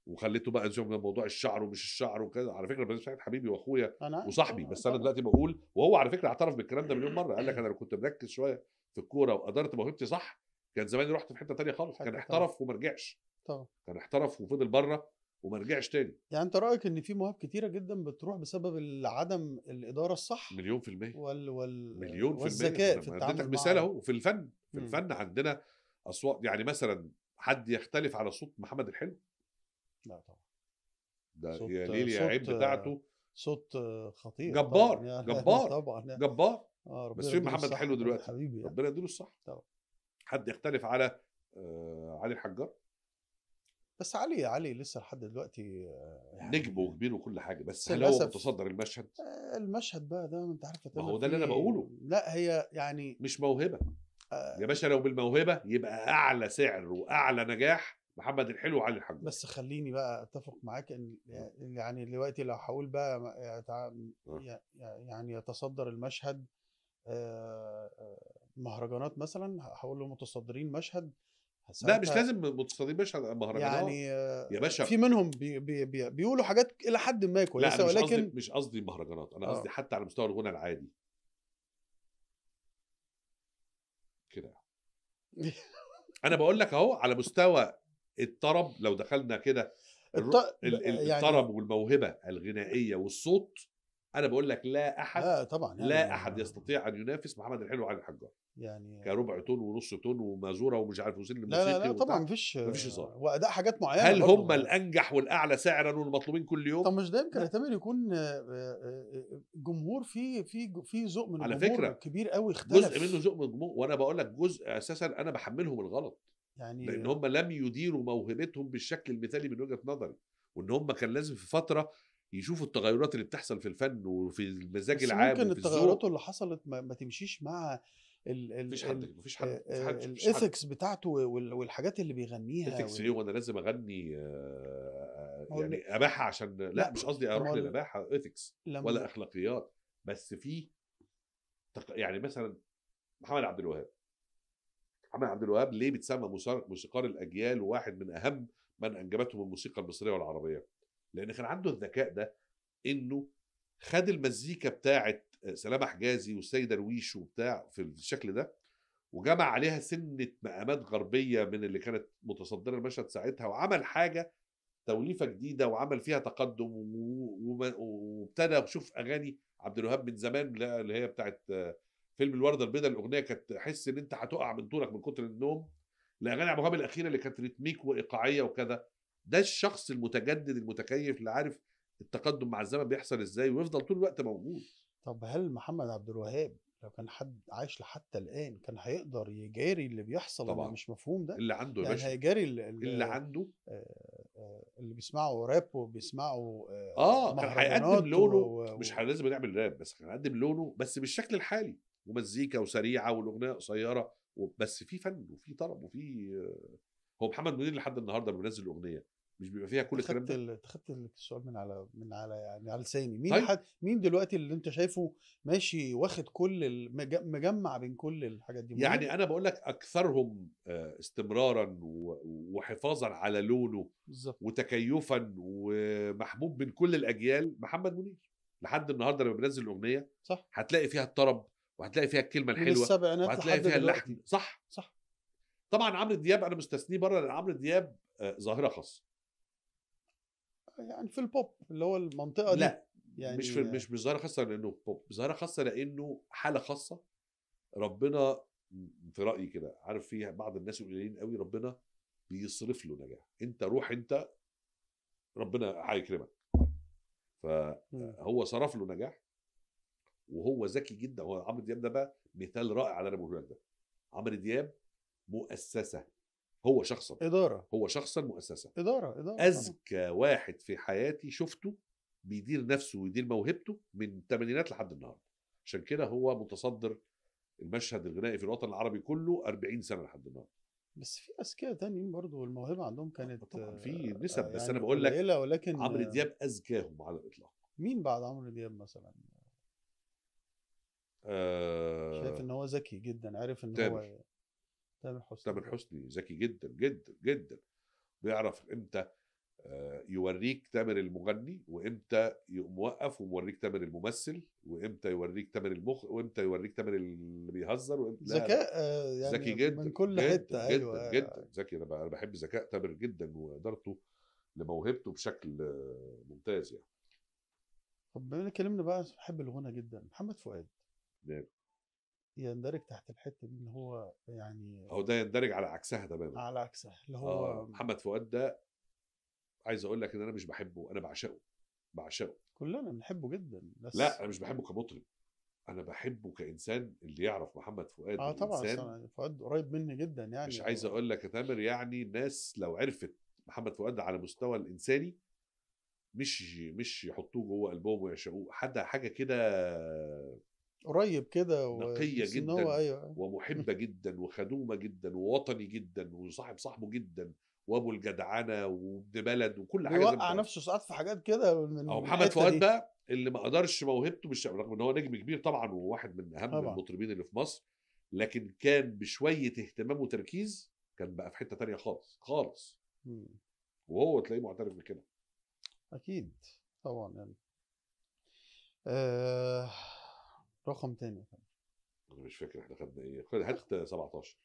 وخليته بقى يشوف موضوع الشعر ومش الشعر وكذا على فكره بس سعيد حبيبي واخويا وصاحبي بس انا دلوقتي بقول وهو على فكره اعترف بالكلام ده مليون مره قال لك انا لو كنت مركز شويه في الكوره وقدرت موهبتي صح كان زماني رحت في حته ثانيه خالص كان احترف وما رجعش طبعا كان احترف وفضل بره وما رجعش تاني يعني انت رايك ان في مواهب كتيره جدا بتروح بسبب عدم الاداره الصح مليون في الميه وال وال مليون في الميه والذكاء في التعامل اديتك مثال اهو في الفن في الفن عندنا اصوات يعني مثلا حد يختلف على صوت محمد الحلو لا طبعا ده صوت يا ليل يا عيب بتاعته صوت خطير جبار طبعاً يعني (laughs) جبار طبعا يعني جبار آه بس فين محمد الحلو يعني، دلوقتي حبيبي يعني. ربنا يديله الصح طبعا حد يختلف على آه علي الحجار بس علي علي لسه لحد دلوقتي آه، يعني نجم وكبير وكل حاجه بس هل هو متصدر المشهد؟ آه، المشهد بقى ده انت عارف ما هو ده اللي انا بقوله لا هي يعني مش موهبه آه. يا باشا لو بالموهبه يبقى اعلى سعر واعلى نجاح محمد الحلو وعلي الحاج بس خليني بقى اتفق معاك ان إمم. يعني دلوقتي لو هقول بقى آه. يعني يتصدر المشهد مهرجانات مثلا هقول له متصدرين مشهد لا مش لازم متصدرين مشهد آه، مهرجانات يعني يا باشا في منهم بي بي بي بيقولوا حاجات الى حد ما كويسه ولكن مش قصدي مش قصدي مهرجانات انا قصدي حتى على مستوى الغنى العادي كده (laughs) انا بقول لك اهو على مستوى الطرب لو دخلنا كده الط... يعني الطرب يعني... والموهبه الغنائيه والصوت انا بقول لك لا احد لا طبعا يعني لا احد يعني يستطيع ان ينافس محمد الحلو علي الحجار يعني كربع طن ونص طن ومازوره ومش عارف وسلم لا لا, لا طبعا مفيش مفيش هزار واداء حاجات معينه هل هم الانجح والاعلى سعرا والمطلوبين كل يوم؟ طب مش ده يمكن يعتبر يكون آه، آه، آه، جمهور في في في ذوق من على فكرة كبير قوي اختلف جزء منه ذوق من الجمهور وانا بقول لك جزء اساسا انا بحملهم الغلط يعني لان هم لم يديروا موهبتهم بالشكل المثالي من وجهه نظري وان هم كان لازم في فتره يشوفوا التغيرات اللي بتحصل في الفن وفي المزاج العام ممكن التغيرات اللي حصلت ما, ما تمشيش مع ال مفيش حد مفيش حد الاثكس بتاعته والحاجات اللي بيغنيها الاثكس ايه وانا لازم اغني آه، يعني اباحه عشان لا, لا مش قصدي اروح للاباحه اثكس ولا اخلاقيات بس في يعني مثلا محمد عبد الوهاب محمد عبد الوهاب ليه بيتسمى موسيقار الاجيال وواحد من اهم من انجبتهم الموسيقى المصريه والعربيه لان كان عنده الذكاء ده انه خد المزيكا بتاعه سلامه حجازي والسيد درويش وبتاع في الشكل ده وجمع عليها سنه مقامات غربيه من اللي كانت متصدره المشهد ساعتها وعمل حاجه توليفه جديده وعمل فيها تقدم وابتدى يشوف اغاني عبد الوهاب من زمان اللي هي بتاعت فيلم الورده البيضاء الاغنيه كانت تحس ان انت هتقع من طولك من كتر النوم لاغاني عبد الوهاب الاخيره اللي كانت ريتميك وايقاعيه وكذا ده الشخص المتجدد المتكيف اللي عارف التقدم مع الزمن بيحصل ازاي ويفضل طول الوقت موجود طب هل محمد عبد الوهاب لو كان حد عايش لحتى الان كان هيقدر يجاري اللي بيحصل طبعا اللي مش مفهوم ده اللي عنده يعني هيجاري اللي, اللي عنده آه، آه، اللي بيسمعوا راب وبيسمعوا آه،, اه, كان هيقدم لونه و... مش لازم نعمل راب بس كان هيقدم لونه بس بالشكل الحالي ومزيكا وسريعه والاغنيه قصيره بس في فن وفي طلب وفي هو محمد منير لحد النهارده بينزل اغنيه مش بيبقى فيها كل الكلام ده خدت السؤال من على من على يعني على لساني مين طيب. حد مين دلوقتي اللي انت شايفه ماشي واخد كل مجمع بين كل الحاجات دي يعني انا بقول لك اكثرهم آه، استمرارا وحفاظا على لونه بالزبط. وتكيفا ومحبوب من كل الاجيال محمد منير لحد النهارده لما بنزل الاغنيه صح هتلاقي فيها الطرب وهتلاقي فيها الكلمه الحلوه وهتلاقي فيها اللحن صح صح طبعا عمرو دياب انا مستثنيه بره لان عمرو دياب آه، ظاهره خاصه يعني في البوب اللي هو المنطقه دي لا يعني مش في مش بظاهره ظاهره خاصه لانه بوب ظاهره خاصه لانه حاله خاصه ربنا في رايي كده عارف في بعض الناس القليلين قوي ربنا بيصرف له نجاح انت روح انت ربنا هيكرمك فهو صرف له نجاح وهو ذكي جدا هو عمرو دياب ده بقى مثال رائع على اللي انا بقوله لك ده عمرو دياب مؤسسه هو شخصا اداره هو شخصا مؤسسه اداره اداره اذكى واحد في حياتي شفته بيدير نفسه ويدير موهبته من الثمانينات لحد النهارده عشان كده هو متصدر المشهد الغنائي في الوطن العربي كله 40 سنه لحد النهارده بس في اذكياء تانيين برضه الموهبه عندهم كانت آه طبعا في نسب يعني بس انا يعني بقول لك ولكن عمرو دياب اذكاهم على الاطلاق مين بعد عمرو دياب مثلا؟ آه شايف ان هو ذكي جدا عارف ان تامر. هو تامر حسني تامر حسني ذكي جدا جدا جدا بيعرف امتى آه، يوريك تامر المغني وامتى يقوم وقف وموريك تامر الممثل وامتى يوريك تامر المخ وامتى يوريك تامر اللي بيهزر وامتى ذكاء آه، يعني ذكي جدا من كل حته جداً ايوه جدا ذكي انا بحب ذكاء تامر جدا وادارته لموهبته بشكل آه، ممتاز يعني طب بما اتكلمنا بقى بحب الغنى جدا محمد فؤاد نعم يندرج تحت الحته دي ان هو يعني هو ده يندرج على عكسها تماما على عكسها اللي هو آه محمد فؤاد ده عايز اقول لك ان انا مش بحبه انا بعشقه بعشقه كلنا بنحبه جدا بس لا انا مش بحبه كمطرب انا بحبه كانسان اللي يعرف محمد فؤاد اه طبعا فؤاد قريب مني جدا يعني مش عايز اقول لك يا تامر يعني الناس لو عرفت محمد فؤاد على مستوى الانساني مش مش يحطوه جوه البوم ويعشقوه حد حاجه كده قريب كده نقيه جدا هو أيوة. أيوه. ومحبه (laughs) جدا وخدومه جدا ووطني جدا وصاحب صاحبه جدا وابو الجدعنه وابن بلد وكل حاجه بيوقع نفسه ساعات في حاجات كده من او محمد فؤاد بقى اللي ما قدرش موهبته مش رغم ان هو نجم كبير طبعا وواحد من اهم طبعا. المطربين اللي في مصر لكن كان بشويه اهتمام وتركيز كان بقى في حته تانية خالص خالص م. وهو تلاقيه معترف بكده اكيد طبعا يعني آه رقم تاني انا مش فاكر احنا خدنا ايه حته 17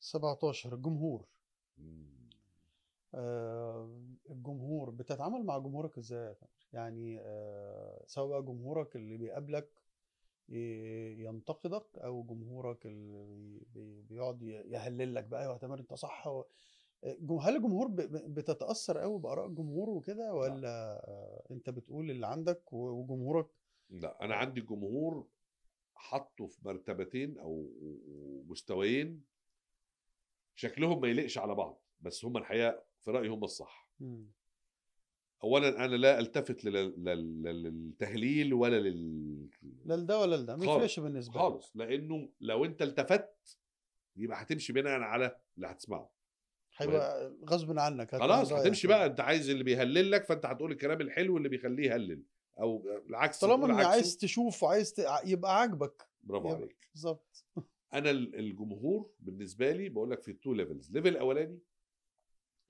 17 الجمهور آه الجمهور بتتعامل مع جمهورك ازاي يعني آه سواء جمهورك اللي بيقابلك ينتقدك او جمهورك اللي بيقعد يهللك بقى وتمام انت صح و... هل الجمهور بتتاثر قوي باراء الجمهور وكده ولا آه، انت بتقول اللي عندك وجمهورك لا انا عندي جمهور حطوا في مرتبتين او مستويين شكلهم ما يليقش على بعض بس هم الحقيقه في رايي هم الصح مم. اولا انا لا التفت للتهليل ولا لل لا لده ولا لده ما يفرقش بالنسبه خالص لانه لو انت التفت يبقى هتمشي بناء على اللي هتسمعه هيبقى طيب. غصب عنك خلاص هتمشي بقى انت عايز اللي بيهلل لك فانت هتقول الكلام الحلو اللي بيخليه يهلل او العكس طالما انك عايز تشوف وعايز يبقى عاجبك برافو عليك بالظبط (laughs) انا الجمهور بالنسبه لي بقول لك في تو ليفلز ليفل اولاني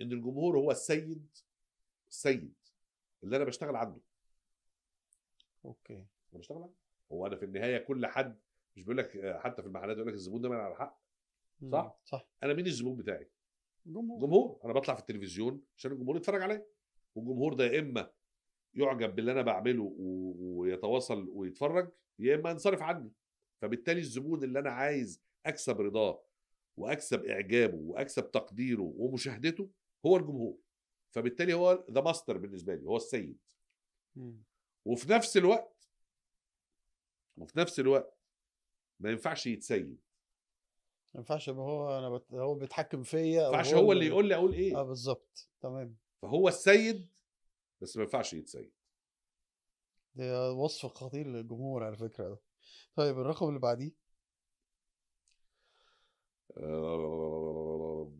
ان الجمهور هو السيد السيد اللي انا بشتغل عنده اوكي انا بشتغل عنده هو انا في النهايه كل حد مش بيقول لك حتى في المحلات يقول لك الزبون ده ما على حق صح صح انا مين الزبون بتاعي جمهور جمهور انا بطلع في التلفزيون عشان الجمهور يتفرج عليا والجمهور ده يا اما يعجب باللي انا بعمله ويتواصل ويتفرج يا اما انصرف عني فبالتالي الزبون اللي انا عايز اكسب رضاه واكسب اعجابه واكسب تقديره ومشاهدته هو الجمهور فبالتالي هو ذا ماستر بالنسبه لي هو السيد وفي نفس الوقت وفي نفس الوقت ما ينفعش يتسيد ما ينفعش يبقى هو انا بت... هو بيتحكم فيا ما ينفعش هو اللي يقول لي اقول ايه اه بالظبط تمام فهو السيد بس ما ينفعش يتسيب ده وصف خطير للجمهور على فكره ده طيب الرقم اللي بعديه آه،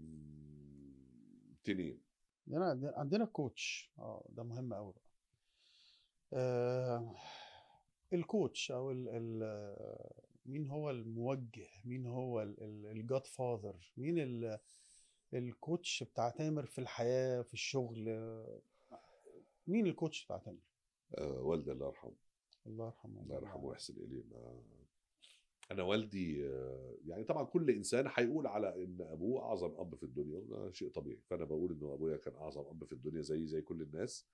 تنين عندنا عندنا كوتش اه ده مهم قوي بقى آه، الكوتش او ال ال مين هو الموجه مين هو الجاد فاذر مين الكوتش بتاع تامر في الحياه في الشغل مين الكوتش بتاع تامر؟ آه والدي الله يرحمه الله يرحمه الله يرحمه ويحسن اليه ما انا والدي آه يعني طبعا كل انسان هيقول على ان ابوه اعظم اب في الدنيا وده شيء طبيعي فانا بقول انه ابويا كان اعظم اب في الدنيا زي زي كل الناس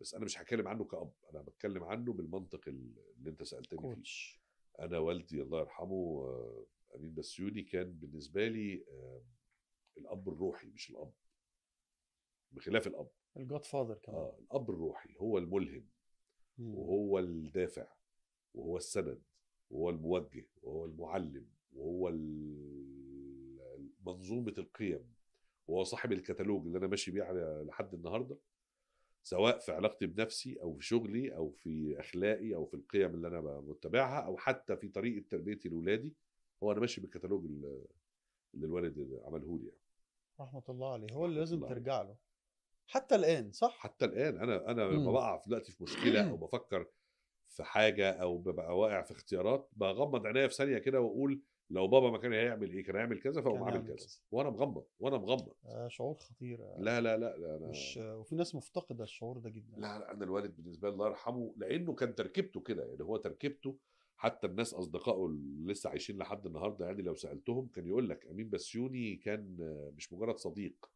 بس انا مش هتكلم عنه كاب انا بتكلم عنه بالمنطق اللي انت سالتني كوتش. فيه انا والدي الله يرحمه آه امين بسيوني كان بالنسبه لي آه، الاب الروحي مش الاب بخلاف الاب الجاد فاذر كمان آه الاب الروحي هو الملهم مم. وهو الدافع وهو السند وهو الموجه وهو المعلم وهو منظومه القيم وهو صاحب الكتالوج اللي انا ماشي بيه لحد النهارده سواء في علاقتي بنفسي او في شغلي او في اخلاقي او في القيم اللي انا متبعها او حتى في طريقه تربيتي لاولادي هو انا ماشي بالكتالوج اللي الوالد عمله لي يعني. رحمه الله عليه هو اللي لازم ترجع له حتى الان صح حتى الان انا انا لما إمم. بقع دلوقتي في مشكله او (clears throat) بفكر في حاجه او ببقى واقع في اختيارات بغمض عينيا في ثانيه كده واقول لو بابا ما كان هيعمل ايه كان هيعمل كذا فهو عامل كذا وانا مغمض وانا مغمض آه شعور خطير آه، لا لا لا, لا أنا مش آه، وفي ناس مفتقده الشعور ده جدا لا لا انا الوالد بالنسبه لي الله يرحمه لانه كان تركيبته كده يعني هو تركيبته حتى الناس اصدقائه اللي لسه عايشين لحد النهارده يعني لو سالتهم كان يقول لك امين بسيوني كان مش مجرد صديق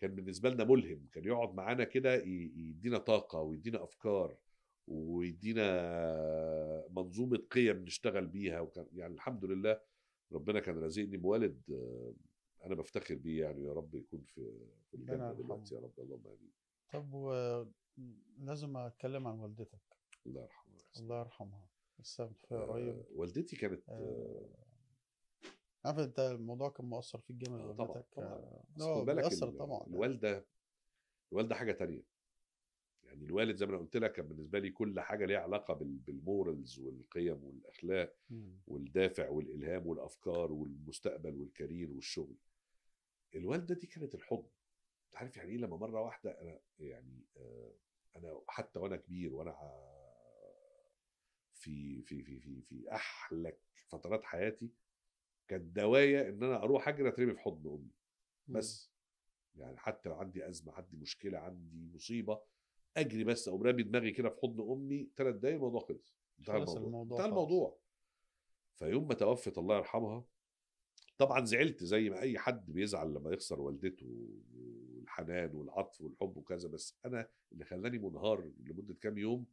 كان بالنسبه لنا ملهم كان يقعد معانا كده يدينا طاقه ويدينا افكار ويدينا منظومه قيم نشتغل بيها وكان يعني الحمد لله ربنا كان رازقني بوالد انا بفتخر بيه يعني يا رب يكون في في الجنه دلوقتي يا رب اللهم امين طب لازم اتكلم عن والدتك الله يرحمها الله يرحمها لسه آه، قريب والدتي كانت آه عارف انت الموضوع كان مؤثر فيك جامد آه، طبعا طبعا آه، خد بالك طبعا يعني. الوالده الوالده حاجه تانية يعني الوالد زي ما انا قلت لك كان بالنسبه لي كل حاجه ليها علاقه بالمورالز والقيم والاخلاق والدافع والالهام والافكار والمستقبل والكارير والشغل الوالده دي كانت الحضن انت عارف يعني ايه لما مره واحده انا يعني آه، انا حتى وانا كبير وانا في في في في في احلك فترات حياتي كانت دوايا ان انا اروح اجري اترمي في حضن امي بس يعني حتى لو عندي ازمه عندي مشكله عندي مصيبه اجري بس او رامي دماغي كده في حضن امي ثلاث دقايق الموضوع خلص انتهى الموضوع انتهى الموضوع, الموضوع. فيوم ما توفت الله يرحمها طبعا زعلت زي ما اي حد بيزعل لما يخسر والدته والحنان والعطف والحب وكذا بس انا اللي خلاني منهار لمده كام يوم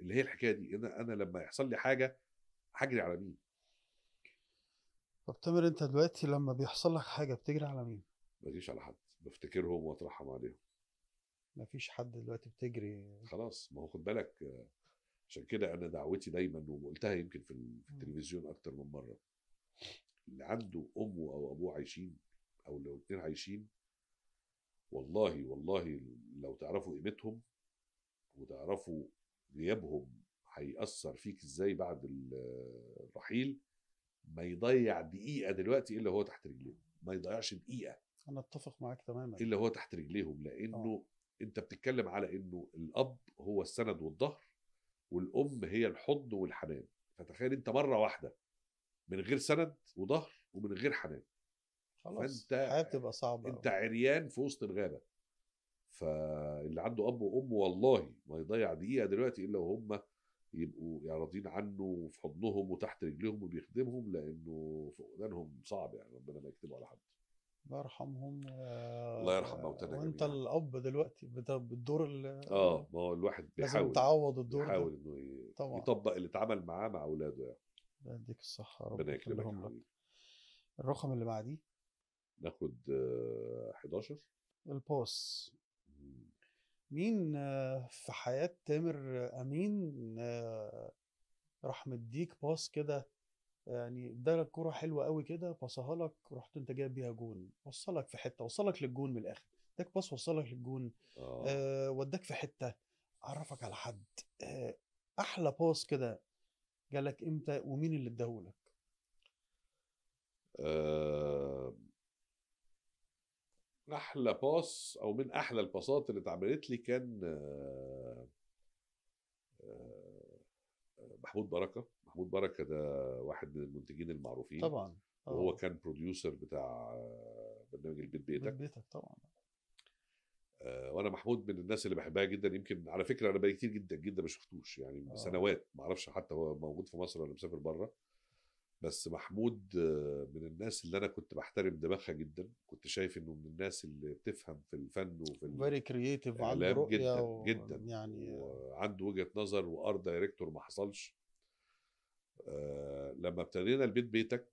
اللي هي الحكايه دي انا انا لما يحصل لي حاجه هجري على مين؟ طب تامر انت دلوقتي لما بيحصل لك حاجه بتجري على مين؟ بجيش على حد بفتكرهم واترحم عليهم ما فيش حد دلوقتي بتجري خلاص ما هو خد بالك عشان كده انا دعوتي دايما وقلتها يمكن في التلفزيون اكتر من مره اللي عنده امه او ابوه عايشين او لو الاثنين عايشين والله والله لو تعرفوا قيمتهم وتعرفوا غيابهم هيأثر فيك ازاي بعد الرحيل ما يضيع دقيقه دلوقتي الا هو تحت رجليهم ما يضيعش دقيقه انا اتفق معاك تماما الا هو تحت رجليهم لانه أوه. انت بتتكلم على انه الاب هو السند والظهر والام هي الحضن والحنان فتخيل انت مره واحده من غير سند وظهر ومن غير حنان خلاص فانت الحياه بتبقى صعبه انت عريان في وسط الغابه فاللي عنده اب وام والله ما يضيع دقيقه دلوقتي الا وهم يبقوا راضيين عنه وفي حضنهم وتحت رجليهم وبيخدمهم لانه فقدانهم صعب يعني ربنا ما يكتبه على حد الله يرحمهم آه، الله يرحم موتانا وانت جميل. الاب دلوقتي بالدور اه ما هو الواحد بيحاول لازم تعوض الدور بيحاول انه طبعا. يطبق اللي اتعمل معاه مع اولاده يعني يديك الصحه رب ربنا يكرمك الرقم اللي بعديه ناخد 11 آه، الباص مين آه، في حياة تامر أمين آه، راح مديك باص كده يعني ادالك كرة حلوة قوي كده باصها لك رحت انت جايب بيها جون وصلك في حتة وصلك للجون من الآخر اداك باص وصلك للجون آه, آه، وداك في حتة عرفك على حد آه أحلى باص كده جالك إمتى ومين اللي اداهولك؟ آه احلى باص او من احلى الباصات اللي اتعملت لي كان آه، آه، محمود بركه محمود بركه ده واحد من المنتجين المعروفين طبعا وهو آه. كان بروديوسر بتاع برنامج البيت بيتك البيت بيتك طبعا وانا محمود من الناس اللي بحبها جدا يمكن على فكره انا بقالي كتير جدا جدا ما شفتوش يعني سنوات ما اعرفش حتى هو موجود في مصر ولا مسافر بره بس محمود من الناس اللي انا كنت بحترم دماغها جدا كنت شايف انه من الناس اللي بتفهم في الفن وفي فيري كرييتيف وعنده رؤيه جدا, و... جدا يعني وعنده وجهه نظر وارت دايركتور ما حصلش آه لما ابتدينا البيت بيتك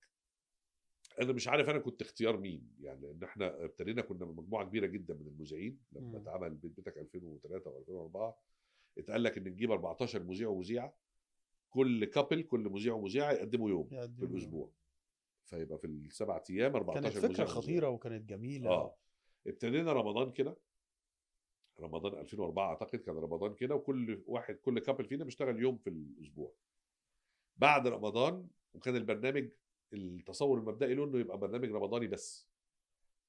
انا مش عارف انا كنت اختيار مين يعني لان احنا ابتدينا كنا مجموعه كبيره جدا من المذيعين لما اتعمل بيت بيتك 2003 و2004 اتقال لك ان نجيب 14 مذيع ومذيعه كل كابل كل مذيع ومذيعه يقدموا يوم في الاسبوع فيبقى في السبع ايام 14 كانت فكره خطيره وكانت جميله اه ابتدينا رمضان كده رمضان 2004 اعتقد كان رمضان كده وكل واحد كل كابل فينا بيشتغل يوم في الاسبوع بعد رمضان وكان البرنامج التصور المبدئي له انه يبقى برنامج رمضاني بس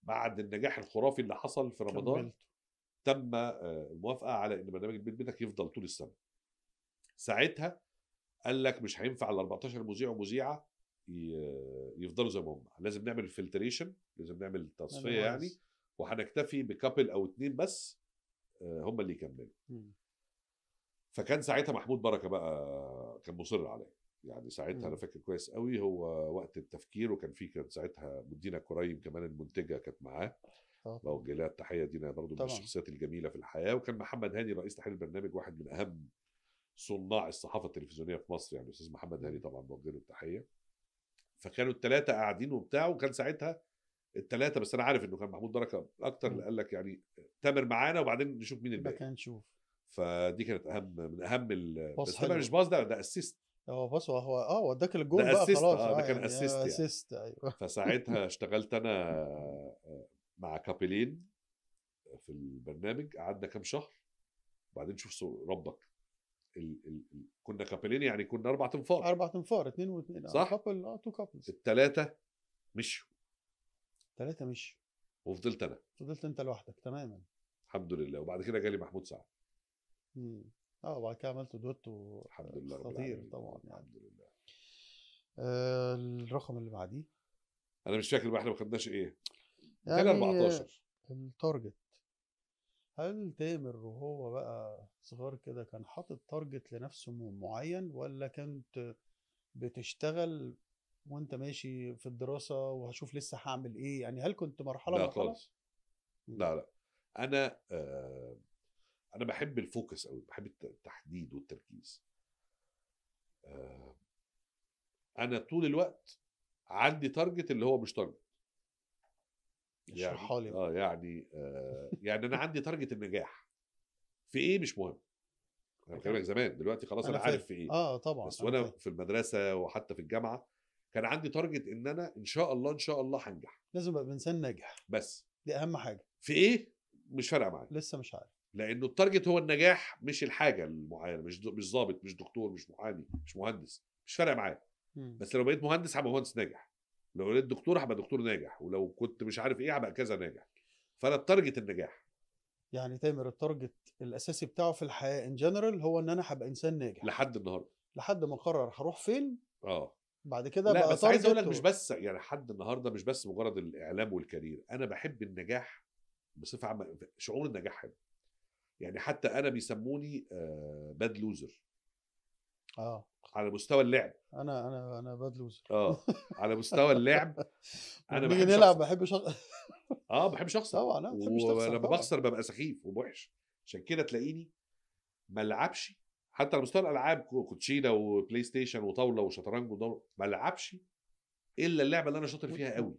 بعد النجاح الخرافي اللي حصل في رمضان كملت. تم آه، الموافقه على ان برنامج البيت بيتك يفضل طول السنه ساعتها قال لك مش هينفع ال 14 مذيع ومذيعه يفضلوا زي ما هم لازم نعمل فلتريشن لازم نعمل تصفيه يعني وهنكتفي بكابل او اتنين بس آه، هم اللي يكملوا فكان ساعتها محمود بركه بقى كان مصر عليا يعني ساعتها انا فاكر كويس قوي هو وقت التفكير وكان في كان ساعتها مدينا كريم كمان المنتجه كانت معاه بوجه لها التحيه دينا برضو من الشخصيات الجميله في الحياه وكان محمد هاني رئيس تحرير البرنامج واحد من اهم صناع الصحافه التلفزيونيه في مصر يعني الاستاذ محمد هاني طبعا بوجه له التحيه فكانوا الثلاثه قاعدين وبتاع وكان ساعتها الثلاثه بس انا عارف انه كان محمود بركه اكتر اللي قال لك يعني تامر معانا وبعدين نشوف مين الباقي كان نشوف فدي كانت اهم من اهم ال... بس ده مش باص ده ده اسيست هو بص هو اه وداك الجول بقى خلاص اه ده آه، كان يعني اسيست يعني. اسيست ايوه (laughs) فساعتها اشتغلت انا آه، مع كابيلين في البرنامج قعدنا كام شهر وبعدين شوف ربك ال ال ال كنا كابلين يعني كنا اربع تنفار اربع تنفار اثنين واثنين يعني صح؟ كابل اه تو كابلز الثلاثه مشوا ثلاثه مشوا وفضلت انا فضلت انت لوحدك تماما الحمد لله وبعد كده جالي محمود سعد اه وبعد كده عملت دويتو الحمد لله خطير طبعا يعني الحمد لله آه الرقم اللي بعديه انا مش فاكر بقى احنا ما خدناش ايه يعني 14 التارجت هل تامر وهو بقى صغار كده كان حاطط تارجت لنفسه معين ولا كنت بتشتغل وانت ماشي في الدراسه وهشوف لسه هعمل ايه يعني هل كنت مرحله لا خالص لا لا انا آه انا بحب الفوكس قوي بحب التحديد والتركيز آه انا طول الوقت عندي تارجت اللي هو مش تارجت يعني اه يعني آه يعني انا عندي تارجت النجاح في ايه مش مهم انا بكلمك زمان دلوقتي خلاص انا, أنا عارف في ايه اه طبعا بس وانا في المدرسه وحتى في الجامعه كان عندي تارجت ان انا ان شاء الله ان شاء الله هنجح لازم ابقى انسان ناجح بس دي اهم حاجه في ايه مش فارقه معايا لسه مش عارف لانه التارجت هو النجاح مش الحاجه المعينه مش مش ظابط مش دكتور مش محامي مش مهندس مش فارقه معايا بس لو بقيت مهندس هبقى مهندس ناجح لو بقيت دكتور هبقى دكتور ناجح ولو كنت مش عارف ايه هبقى كذا ناجح فانا التارجت النجاح يعني تامر التارجت الاساسي بتاعه في الحياه ان جنرال هو ان انا هبقى انسان ناجح لحد النهارده لحد ما اقرر هروح فين اه بعد كده لا بقى بس عايز اقول لك مش بس يعني لحد النهارده مش بس مجرد الاعلام والكارير انا بحب النجاح بصفه عامه شعور النجاح حلو يعني حتى انا بيسموني آه باد لوزر اه على مستوى اللعب انا انا انا باد لوزر اه على مستوى (laughs) اللعب انا بحب نلعب بحب شخص اه ما بحبش اخسر طبعا لا آه، ما بحبش ولما بخسر ببقى سخيف ووحش عشان كده تلاقيني ما العبش حتى على مستوى الالعاب كوتشينه وبلاي ستيشن وطاوله وشطرنج ودور ما العبش الا اللعبه اللي انا شاطر فيها قوي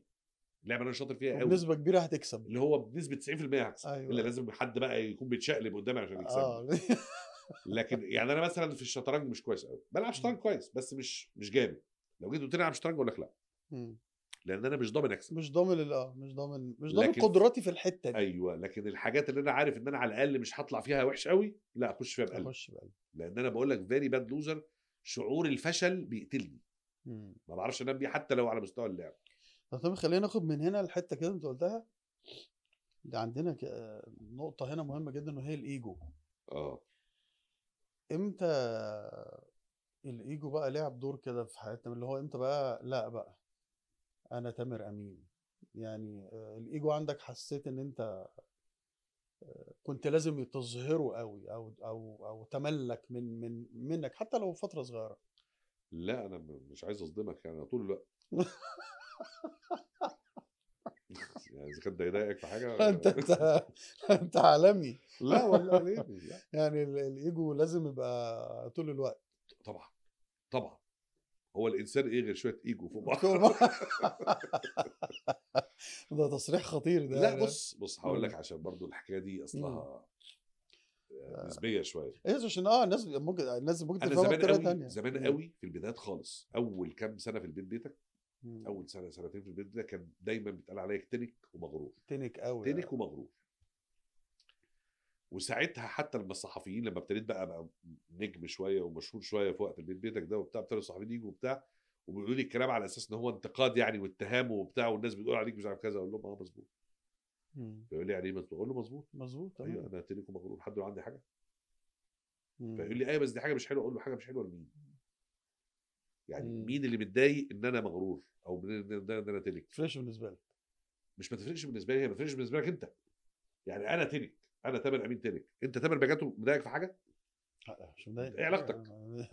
اللعبه اللي انا شاطر فيها قوي بنسبه كبيره هتكسب اللي هو بنسبه 90% هكسب أيوة. الا لازم حد بقى يكون بيتشقلب قدامي عشان يكسب آه. (laughs) لكن يعني انا مثلا في الشطرنج مش كويس قوي بلعب شطرنج كويس بس مش مش جامد لو جيت قلت لي العب شطرنج اقول لك لا لان انا مش ضامن اكسب مش ضامن اه مش ضامن مش ضامن لكن... قدراتي في الحته دي ايوه لكن الحاجات اللي انا عارف ان انا على الاقل مش هطلع فيها وحش قوي لا اخش فيها بقلب اخش بقلب لان انا بقول لك فيري باد لوزر شعور الفشل بيقتلني ما بعرفش انام بيه حتى لو على مستوى اللعب طب خلينا ناخد من هنا الحته كده انت قلتها ده عندنا نقطه هنا مهمه جدا وهي الايجو اه امتى الايجو بقى لعب دور كده في حياتنا اللي هو امتى بقى لا بقى انا تامر امين يعني آه، الايجو عندك حسيت ان انت آه، كنت لازم تظهره قوي او او او تملك من من منك حتى لو فتره صغيره لا انا مش عايز اصدمك يعني طول الوقت (laughs) يعني اذا كان ضايقك في حاجه (laughs) انت انت انت عالمي لا والله ليه (laughs) يعني الايجو لازم يبقى طول الوقت طبعا طبعا هو الانسان ايه غير شويه ايجو فوق بعض (laughs) ده تصريح خطير ده لا يعني. بص بص هقول لك عشان برضو الحكايه دي اصلها آه، نسبيه شويه ايه عشان اه الناس ممكن الناس ممكن انا زمان قوي تانية. زمان قوي في البدايات خالص اول كام سنه في البيت بيتك اول سنه سنتين في البيت ده كان دايما بيتقال عليا تنك ومغرور تنك قوي تنك آه. ومغرور وساعتها حتى لما الصحفيين لما ابتديت بقى ابقى نجم شويه ومشهور شويه في وقت البيت بيتك ده وبتاع ابتدى الصحفيين يجوا وبتاع وبيقولوا لي الكلام على اساس ان هو انتقاد يعني واتهام وبتاع والناس بتقول عليك مش عارف كذا اقول لهم اه مظبوط فيقول لي يعني ايه مظبوط؟ اقول له مظبوط مظبوط ايوه انا تليكم مغرور حد عندي حاجه؟ فيقول لي ايوه بس دي حاجه مش حلوه اقول له حاجه مش حلوه لمين؟ يعني مم. مين اللي متضايق ان انا مغرور او ان انا تلك؟ ما تفرقش بالنسبه لك مش ما تفرقش بالنسبه لي هي ما تفرقش بالنسبه لك انت يعني انا تلك انا تامر امين ترك انت تامر بجاته مضايقك في حاجه؟ مش مضايق ايه علاقتك؟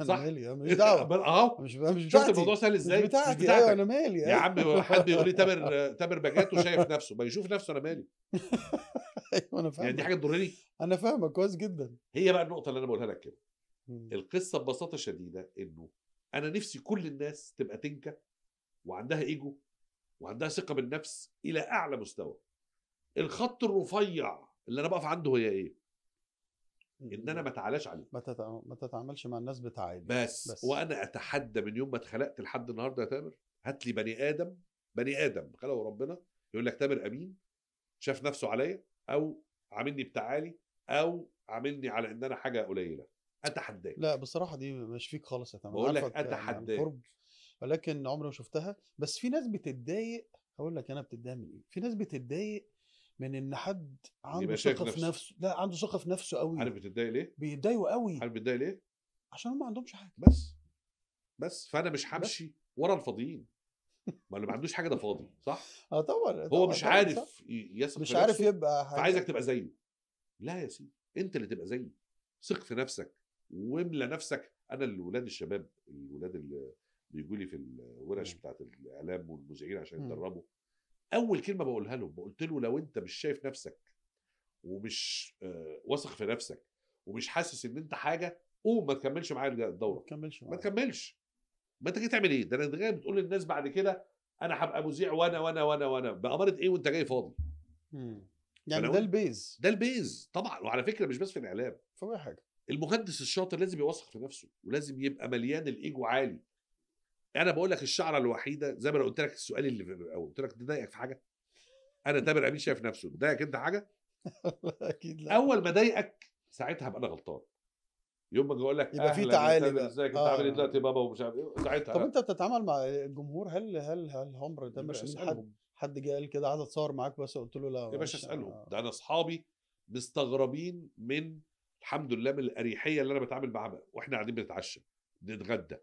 صح؟ مالي مش (laughs) دعوه اهو مش مش شفت الموضوع سهل ازاي؟ مش بتاعتي, مش ايوه انا مالي يا عم حد يقول لي تامر تامر باجاتو شايف نفسه ما يشوف نفسه انا مالي (laughs) ايوه انا فاهم يعني دي حاجه تضرني؟ انا فاهمك كويس جدا هي بقى النقطه اللي انا بقولها لك كده القصه ببساطه شديده انه انا نفسي كل الناس تبقى تنكه وعندها ايجو وعندها ثقه بالنفس الى اعلى مستوى الخط الرفيع اللي انا بقف عنده هي ايه؟ ان انا ما اتعالاش عليه ما ما تتعاملش مع الناس بتعالي بس, بس وانا اتحدى من يوم ما اتخلقت لحد النهارده يا تامر هات لي بني ادم بني ادم خلقه ربنا يقول لك تامر امين شاف نفسه عليا او عاملني بتعالي او عاملني على ان انا حاجه قليله اتحداك لا بصراحه دي مش فيك خالص يا تامر بقول لك يعني اتحداك ولكن عمري ما شفتها بس في ناس بتتضايق هقول لك انا بتتضايق من ايه في ناس بتتضايق من ان حد عنده ثقه في نفسه. نفسه لا عنده ثقه في نفسه قوي عارف بتتضايق ليه؟ بيتضايقوا قوي عارف بتضايق ليه؟ عشان هم ما عندهمش حاجه بس بس فانا مش همشي ورا الفاضيين ما اللي ما عندوش حاجه ده فاضي صح؟ اه طبعا هو مش عارف يثق مش عارف يبقى حاجة. فعايزك تبقى زيه لا يا سيدي انت اللي تبقى زيه ثق في نفسك واملى نفسك انا الاولاد الشباب الاولاد اللي بيجوا لي في الورش نعم. بتاعت الاعلام والمذيعين عشان نعم. يتدربوا اول كلمه بقولها له قلت له لو انت مش شايف نفسك ومش آه، واثق في نفسك ومش حاسس ان انت حاجه قوم ما تكملش معايا الدوره ما تكملش ما تكملش ما انت جاي تعمل ايه ده انت جاي بتقول للناس بعد كده انا هبقى مذيع وانا وانا وانا وانا باماره ايه وانت جاي فاضي يعني ده البيز ده البيز طبعا وعلى فكره مش بس في الاعلام في حاجه المهندس الشاطر لازم يوثق في نفسه ولازم يبقى مليان الايجو عالي يعني انا بقول لك الشعره الوحيده زي ما انا قلت لك السؤال اللي قلت لك تضايقك في حاجه انا تامر امين شايف نفسه تضايقك انت حاجه (laughs) اكيد لا اول ما ضايقك ساعتها ابقى انا غلطان يوم ما اجي اقول لك يبقى في تعالي بقى ازيك انت عامل ايه آه. دلوقتي بابا ومش عارف ايه ساعتها طب انت بتتعامل مع الجمهور هل هل هل عمر ده مش حد حد جه قال كده عايز اتصور معاك بس قلت له لا يا باشا اسالهم آه. ده انا اصحابي مستغربين من الحمد لله من الاريحيه اللي انا بتعامل معاها واحنا قاعدين بنتعشى نتغدى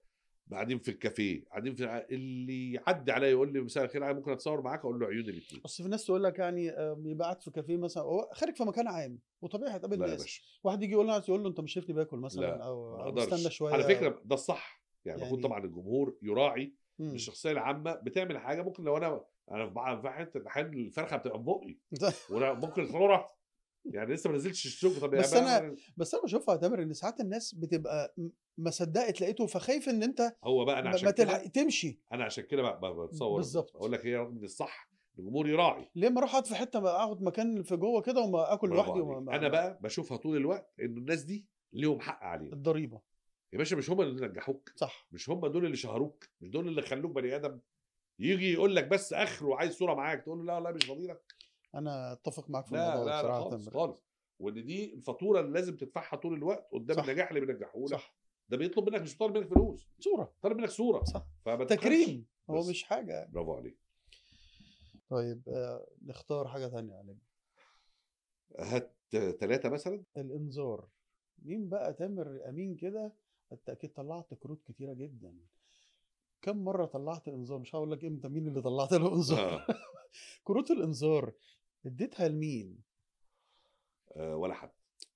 قاعدين في الكافيه قاعدين في اللي يعدي عليا يقول لي مساء الخير انا ممكن اتصور معاك اقول له عيوني الاثنين اصل في ناس تقول لك يعني آه، يبعت في كافيه مثلا هو خارج في مكان عام وطبيعي هتقابل ناس واحد يجي يقول له يقول له انت مش شايفني باكل مثلا لا. او, استنى شويه على فكره ده الصح يعني المفروض يعني... طبعا الجمهور يراعي مم. الشخصيه العامه بتعمل حاجه ممكن لو انا انا في حته احيانا الفرخه بتبقى في بقي (laughs) وانا ممكن الفلوره يعني لسه ما نزلتش السوق طب بس انا بس انا بشوفها تامر ان ساعات الناس بتبقى ما صدقت لقيته فخايف ان انت هو بقى انا عشان ما تلحق تمشي انا عشان كده بقى بتصور بالظبط اقول لك هي رقم الصح الجمهور يراعي ليه ما اروح اقعد في حته اقعد مكان في جوه كده وما اكل لوحدي وما انا بقى بشوفها طول الوقت ان الناس دي ليهم حق علينا الضريبه يا باشا مش هم اللي نجحوك صح مش هم دول اللي شهروك مش دول اللي خلوك بني ادم يجي يقول لك بس اخره عايز صوره معاك تقول له لا لا مش فاضي لك انا اتفق معاك في الموضوع لا لا, لا خالص خالص وان دي الفاتوره اللي لازم تدفعها طول الوقت قدام النجاح اللي بينجحوه لك صح ده بيطلب منك مش طالب منك فلوس صوره طالب منك صوره صح تكريم هو مش حاجه يعني. برافو عليك طيب آه، نختار حاجه ثانيه يعني هات ثلاثه مثلا الانذار مين بقى تامر امين كده انت اكيد طلعت كروت كتيره جدا كم مره طلعت انذار مش هقول لك امتى مين اللي طلعت له انذار آه. (laughs) كروت الانذار اديتها لمين آه ولا حد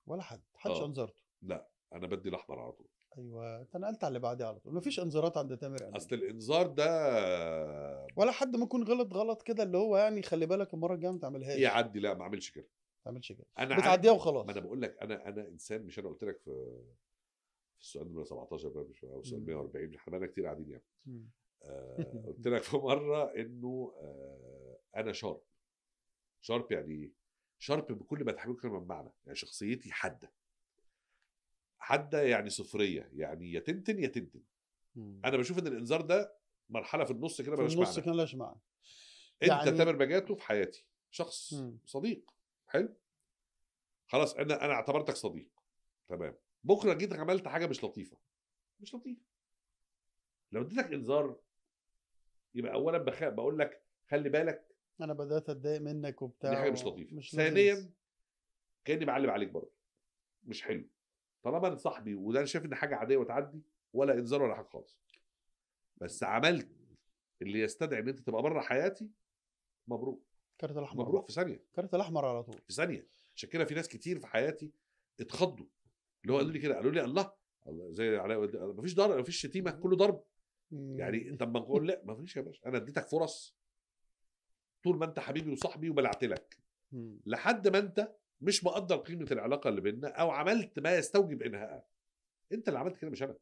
ولا حد محدش آه. انذرته لا انا بدي الاحمر على طول ايوه اتنقلت على اللي بعديه على طول مفيش انذارات عند تامر امين اصل الانذار ده ولا حد ممكن غلط غلط كده اللي هو يعني خلي بالك المره الجايه ما تعملهاش يعدي لا ما اعملش كده ما تعملش كده انا بتعديها وخلاص ما انا بقول لك انا انا انسان مش انا قلت لك في في السؤال نمره 17 بقى مش او سؤال 140 احنا بقالنا كتير قاعدين يعني آه (laughs) قلت لك في مره انه آه انا شارب شارب يعني ايه؟ شارب بكل ما تحمله كلمه بمعنى يعني شخصيتي حاده حتى يعني صفريه يعني يا تنتن يا تنتن انا بشوف ان الانذار ده مرحله في النص كده مالهاش معنى النص كان مالهاش معنى يعني... انت تامر بجاتو في حياتي شخص مم. صديق حلو خلاص انا انا اعتبرتك صديق تمام بكره جيت عملت حاجه مش لطيفه مش لطيفه لو اديتك انذار يبقى اولا بخ... بقول لك خلي بالك انا بدات اتضايق منك وبتاع دي حاجه مش لطيفه مش ثانيا كاني بعلم عليك برضه مش حلو طالما انا صاحبي وده انا شايف ان حاجه عاديه وتعدي ولا انذار ولا حاجه خالص بس عملت اللي يستدعي ان انت تبقى بره حياتي مبروك كارت الاحمر مبروك في ثانيه كارت الاحمر على طول في ثانيه عشان كده في ناس كتير في حياتي اتخضوا اللي هو قالوا لي كده قالوا لي الله زي علاء مفيش ضرب مفيش شتيمه كله ضرب يعني انت إيه؟ اما نقول لا مفيش يا باشا انا اديتك فرص طول ما انت حبيبي وصاحبي وبلعت لك لحد ما انت مش مقدر قيمه العلاقه اللي بيننا او عملت ما يستوجب انهائها انت اللي عملت كده مش انا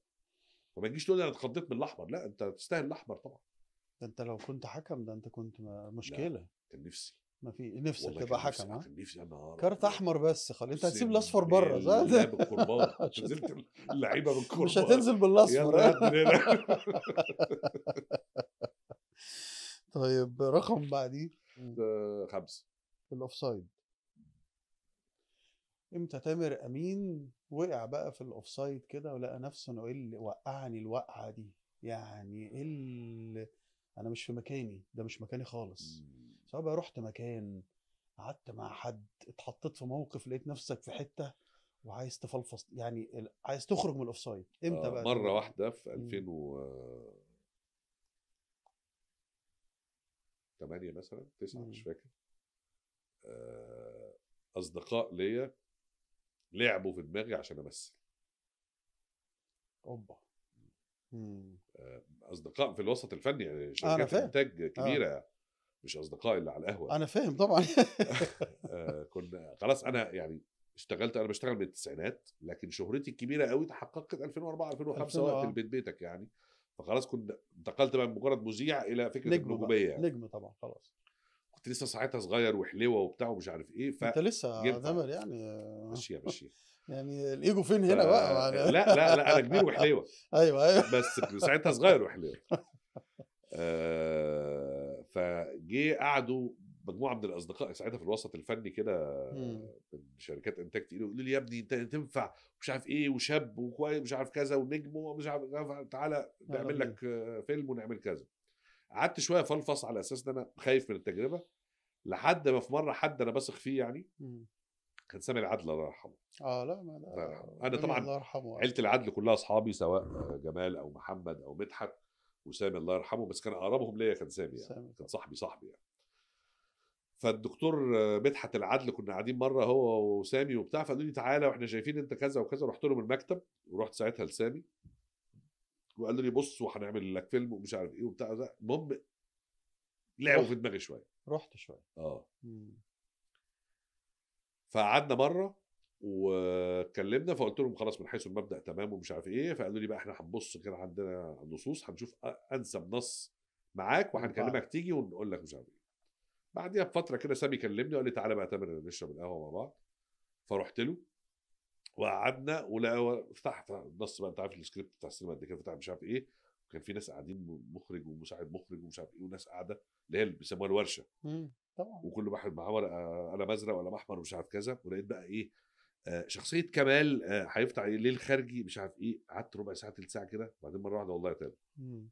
فما تجيش تقول انا اتخضيت من الاحمر لا انت تستاهل الاحمر طبعا ده انت لو كنت حكم ده انت كنت مشكله كان نفسي ما في نفسك تبقى حكم ها آه، نفسي انا كارت احمر بس خلي انت هتسيب الاصفر بره صح؟ لا (laughs) نزلت اللعيبه بالقربان مش هتنزل بالاصفر (laughs) طيب رقم بعديه خمسه الاوفسايد امتى تامر امين وقع بقى في الاوفسايد كده ولقى نفسه انه ايه اللي وقعني الوقعه دي يعني ايه اللي انا مش في مكاني ده مش مكاني خالص سواء بقى رحت مكان قعدت مع حد اتحطيت في موقف لقيت نفسك في حته وعايز تفلفص يعني عايز تخرج من الاوفسايد امتى آه بقى مره واحده في 2000 و 8 مثلا 9 مش فاكر آه، اصدقاء ليا لعبوا في دماغي عشان امثل اوبا آه، اصدقاء في الوسط الفني يعني آه، شركات انتاج كبيره آه. يعني. مش اصدقائي اللي على القهوه انا فاهم طبعا (laughs) آه، كنا خلاص انا يعني اشتغلت انا بشتغل من التسعينات لكن شهرتي الكبيره قوي تحققت 2004 2005 وقت البيت بيتك يعني فخلاص كنت انتقلت بقى من مجرد مذيع الى فكره نجم النجوميه يعني. نجم طبعا خلاص كنت لسه ساعتها صغير وحلوه وبتاع ومش عارف ايه ف انت لسه دمر يعني ماشيه ماشيه (laughs) يعني الايجو فين هنا ف... بقى يعني لا لا لا انا كبير وحلوه (laughs) ايوه ايوه بس ساعتها صغير وحلوه (laughs) آه قعدوا مجموعه من الاصدقاء ساعتها في الوسط الفني كده من شركات انتاج تقيله يقولوا لي يا ابني انت تنفع مش عارف ايه وشاب وكويس مش عارف كذا ونجم ومش عارف تعالى نعمل لك فيلم ونعمل كذا قعدت شويه فلفص على اساس ان انا خايف من التجربه لحد ما في مره حد انا بثق فيه يعني كان سامي العدل الله يرحمه اه لا ما لا, لا انا طبعا عيله العدل كلها اصحابي سواء جمال او محمد او مدحت وسامي الله يرحمه بس كان اقربهم ليا كان سامي يعني سامي. كان صاحبي صاحبي يعني فالدكتور مدحت العدل كنا قاعدين مره هو وسامي وبتاع فقالوا لي تعالى واحنا شايفين انت كذا وكذا رحت لهم المكتب ورحت ساعتها لسامي وقالوا لي بص وهنعمل لك فيلم ومش عارف ايه وبتاع المهم لعبوا في دماغي شويه رحت شويه اه فقعدنا مره واتكلمنا فقلت لهم خلاص من حيث المبدا تمام ومش عارف ايه فقالوا لي بقى احنا هنبص كده عندنا نصوص هنشوف انسب نص معاك وهنكلمك تيجي ونقول لك مش عارف ايه بعديها بفتره كده سامي كلمني وقال لي تعالى بقى تامر نشرب القهوه مع بعض فرحت له وقعدنا ولا فتح النص بقى انت عارف السكريبت بتاع السينما قد كده فتح مش عارف ايه كان في ناس قاعدين مخرج ومساعد مخرج ومش عارف ايه وناس قاعده اللي هي اللي بيسموها الورشه طبعا وكل واحد معاه ورقه انا بزرق ولا احمر ومش عارف كذا ولقيت بقى ايه آه، شخصيه كمال آه، هيفتح ليه الخارجي مش عارف ايه قعدت ربع ساعه تلت ساعه كده وبعدين مره واحده والله تاني تامر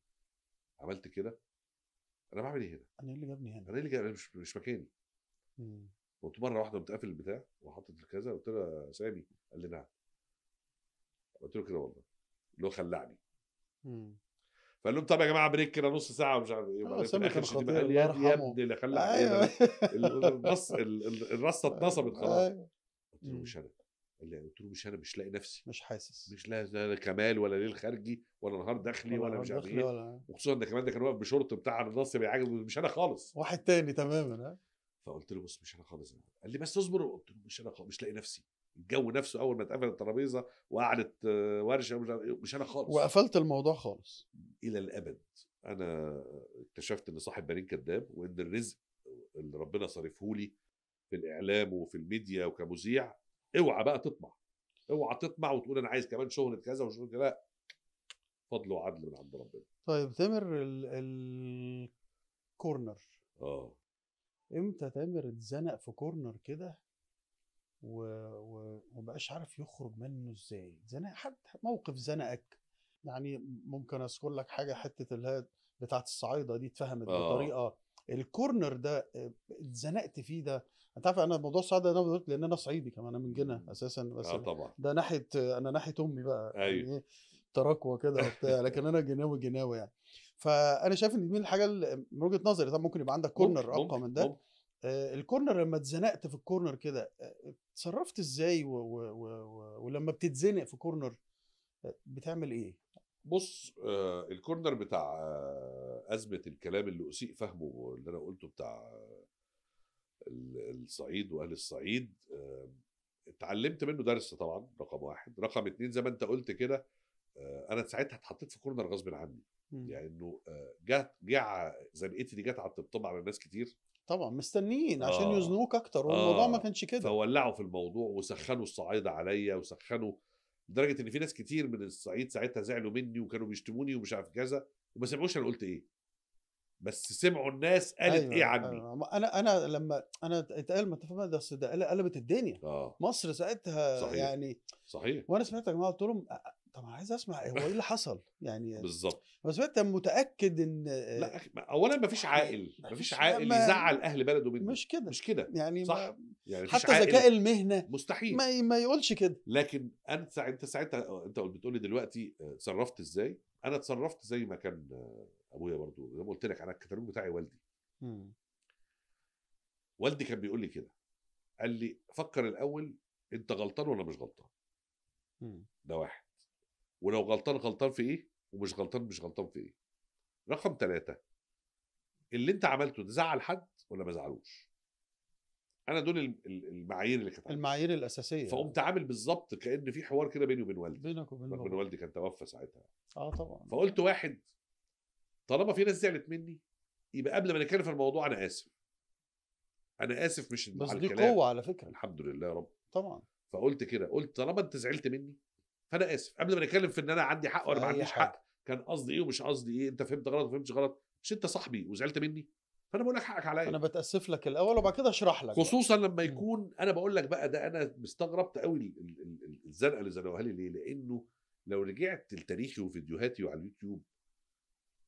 عملت كده انا بعمل ايه هنا؟ انا ايه اللي جابني هنا؟ انا ايه اللي جابني مش مش مكاني قلت مره واحده قافل البتاع وحطت الكذا قلت له سامي قال لي نعم قلت له كده والله اللي هو خلعني فقال لهم طب يا جماعه بريك كده نص ساعه ومش عارف ايه آه، في الاخر شديد قال يا ابني اللي خلى (laughs) النص أيوه. الرصه أيوه. اتنصبت خلاص أيوه. قلت له مش انا قلت له مش انا مش لاقي نفسي مش حاسس مش لاقي لا كمال ولا ليل خارجي ولا نهار داخلي ولا, مش عارف ايه وخصوصا ده كمان ده كان واقف بشورت بتاع النص بيعجب مش انا خالص واحد تاني تماما فقلت له بص مش انا خالص قال لي بس اصبر قلت له مش انا خالص مش لاقي نفسي الجو نفسه اول ما اتقفل الترابيزه وقعدت آه، ورشه إيه، مش انا خالص وقفلت الموضوع خالص الى الابد انا اكتشفت ان صاحب بارين كذاب وان الرزق اللي ربنا صرفه لي في الاعلام وفي الميديا وكمذيع اوعى بقى تطمع اوعى تطمع وتقول انا عايز كمان شهره كذا وشهره كذا لا فضل وعدل من عند ربنا طيب تامر الكورنر اه امتى تامر اتزنق في كورنر كده ومبقاش عارف يخرج منه ازاي زنق حد موقف زنقك يعني ممكن اذكر لك حاجه حته اللي بتاعه الصعايده دي اتفهمت آه. بطريقه الكورنر ده اتزنقت فيه ده انت عارف انا موضوع الصعايده ده لان انا صعيدي كمان انا من جنة اساسا بس آه طبعا ده ناحيه انا ناحيه امي بقى يعني ايوه يعني تراكوه كده وبتاع لكن انا جناوي جناوي يعني فانا شايف ان دي من الحاجه من وجهه نظري طب ممكن يبقى عندك كورنر اقوى من ده ممكن. آه، الكورنر لما اتزنقت في الكورنر كده آه، اتصرفت ازاي و... و... و... ولما بتتزنق في كورنر آه، بتعمل ايه؟ بص آه الكورنر بتاع آه ازمه الكلام اللي اسيء فهمه اللي انا قلته بتاع آه الصعيد واهل الصعيد آه اتعلمت منه درس طبعا رقم واحد رقم اتنين زي ما انت قلت كده آه انا ساعتها اتحطيت في كورنر غصب عني لانه يعني جت جه زنقتي دي جت على الطبطبه على ناس كتير طبعا مستنيين عشان آه. يزنوك اكتر والموضوع آه. ما كانش كده فولعوا في الموضوع وسخنوا الصعايده عليا وسخنوا لدرجه ان في ناس كتير من الصعيد ساعتها زعلوا مني وكانوا بيشتموني ومش عارف كذا وما سمعوش انا قلت ايه بس سمعوا الناس قالت أيوة ايه أيوه، عني أيوة. انا انا لما انا اتقال ما تفهم ده ده قلبت الدنيا آه. مصر ساعتها صحيح. يعني صحيح وانا سمعت يا جماعه قلت لهم طب عايز اسمع هو ايه اللي حصل يعني (laughs) بالظبط بس انت متاكد ان لا اولا مفيش عاقل مفيش عاقل ما... يزعل اهل بلده منه مش كده مش كده يعني صح يعني حتى ذكاء المهنه مستحيل ما, ما يقولش كده لكن انت انت ساعتها انت بتقولي دلوقتي آه، اتصرفت ازاي انا اتصرفت زي ما كان آه، ابويا برضو زي ما قلت لك انا الكتالوج بتاعي والدي م. والدي كان بيقول لي كده قال لي فكر الاول انت غلطان ولا مش غلطان ده واحد ولو غلطان غلطان في ايه ومش غلطان مش غلطان في ايه رقم ثلاثة اللي انت عملته ده زعل حد ولا ما زعلوش انا دول المعايير اللي كانت المعايير الاساسيه فقمت عامل بالظبط كان في حوار كده بيني وبين والدي بينك وبين والدي والدي كان توفى ساعتها اه طبعا فقلت واحد طالما في ناس زعلت مني يبقى قبل ما نتكلم في الموضوع انا اسف انا اسف مش بس دي قوه على فكره الحمد لله يا رب طبعا فقلت كده قلت طالما انت زعلت مني فانا اسف قبل ما نتكلم في ان انا عندي حق ولا ما عنديش حق. كان قصدي ايه ومش قصدي ايه انت فهمت غلط وما فهمتش غلط مش انت صاحبي وزعلت مني فانا بقول لك حقك عليا انا بتاسف لك الاول وبعد كده اشرح لك خصوصا لما يكون انا بقول لك بقى ده انا مستغربت قوي الزنقه اللي زنقوها لي ليه لانه لو رجعت لتاريخي وفيديوهاتي وعلى اليوتيوب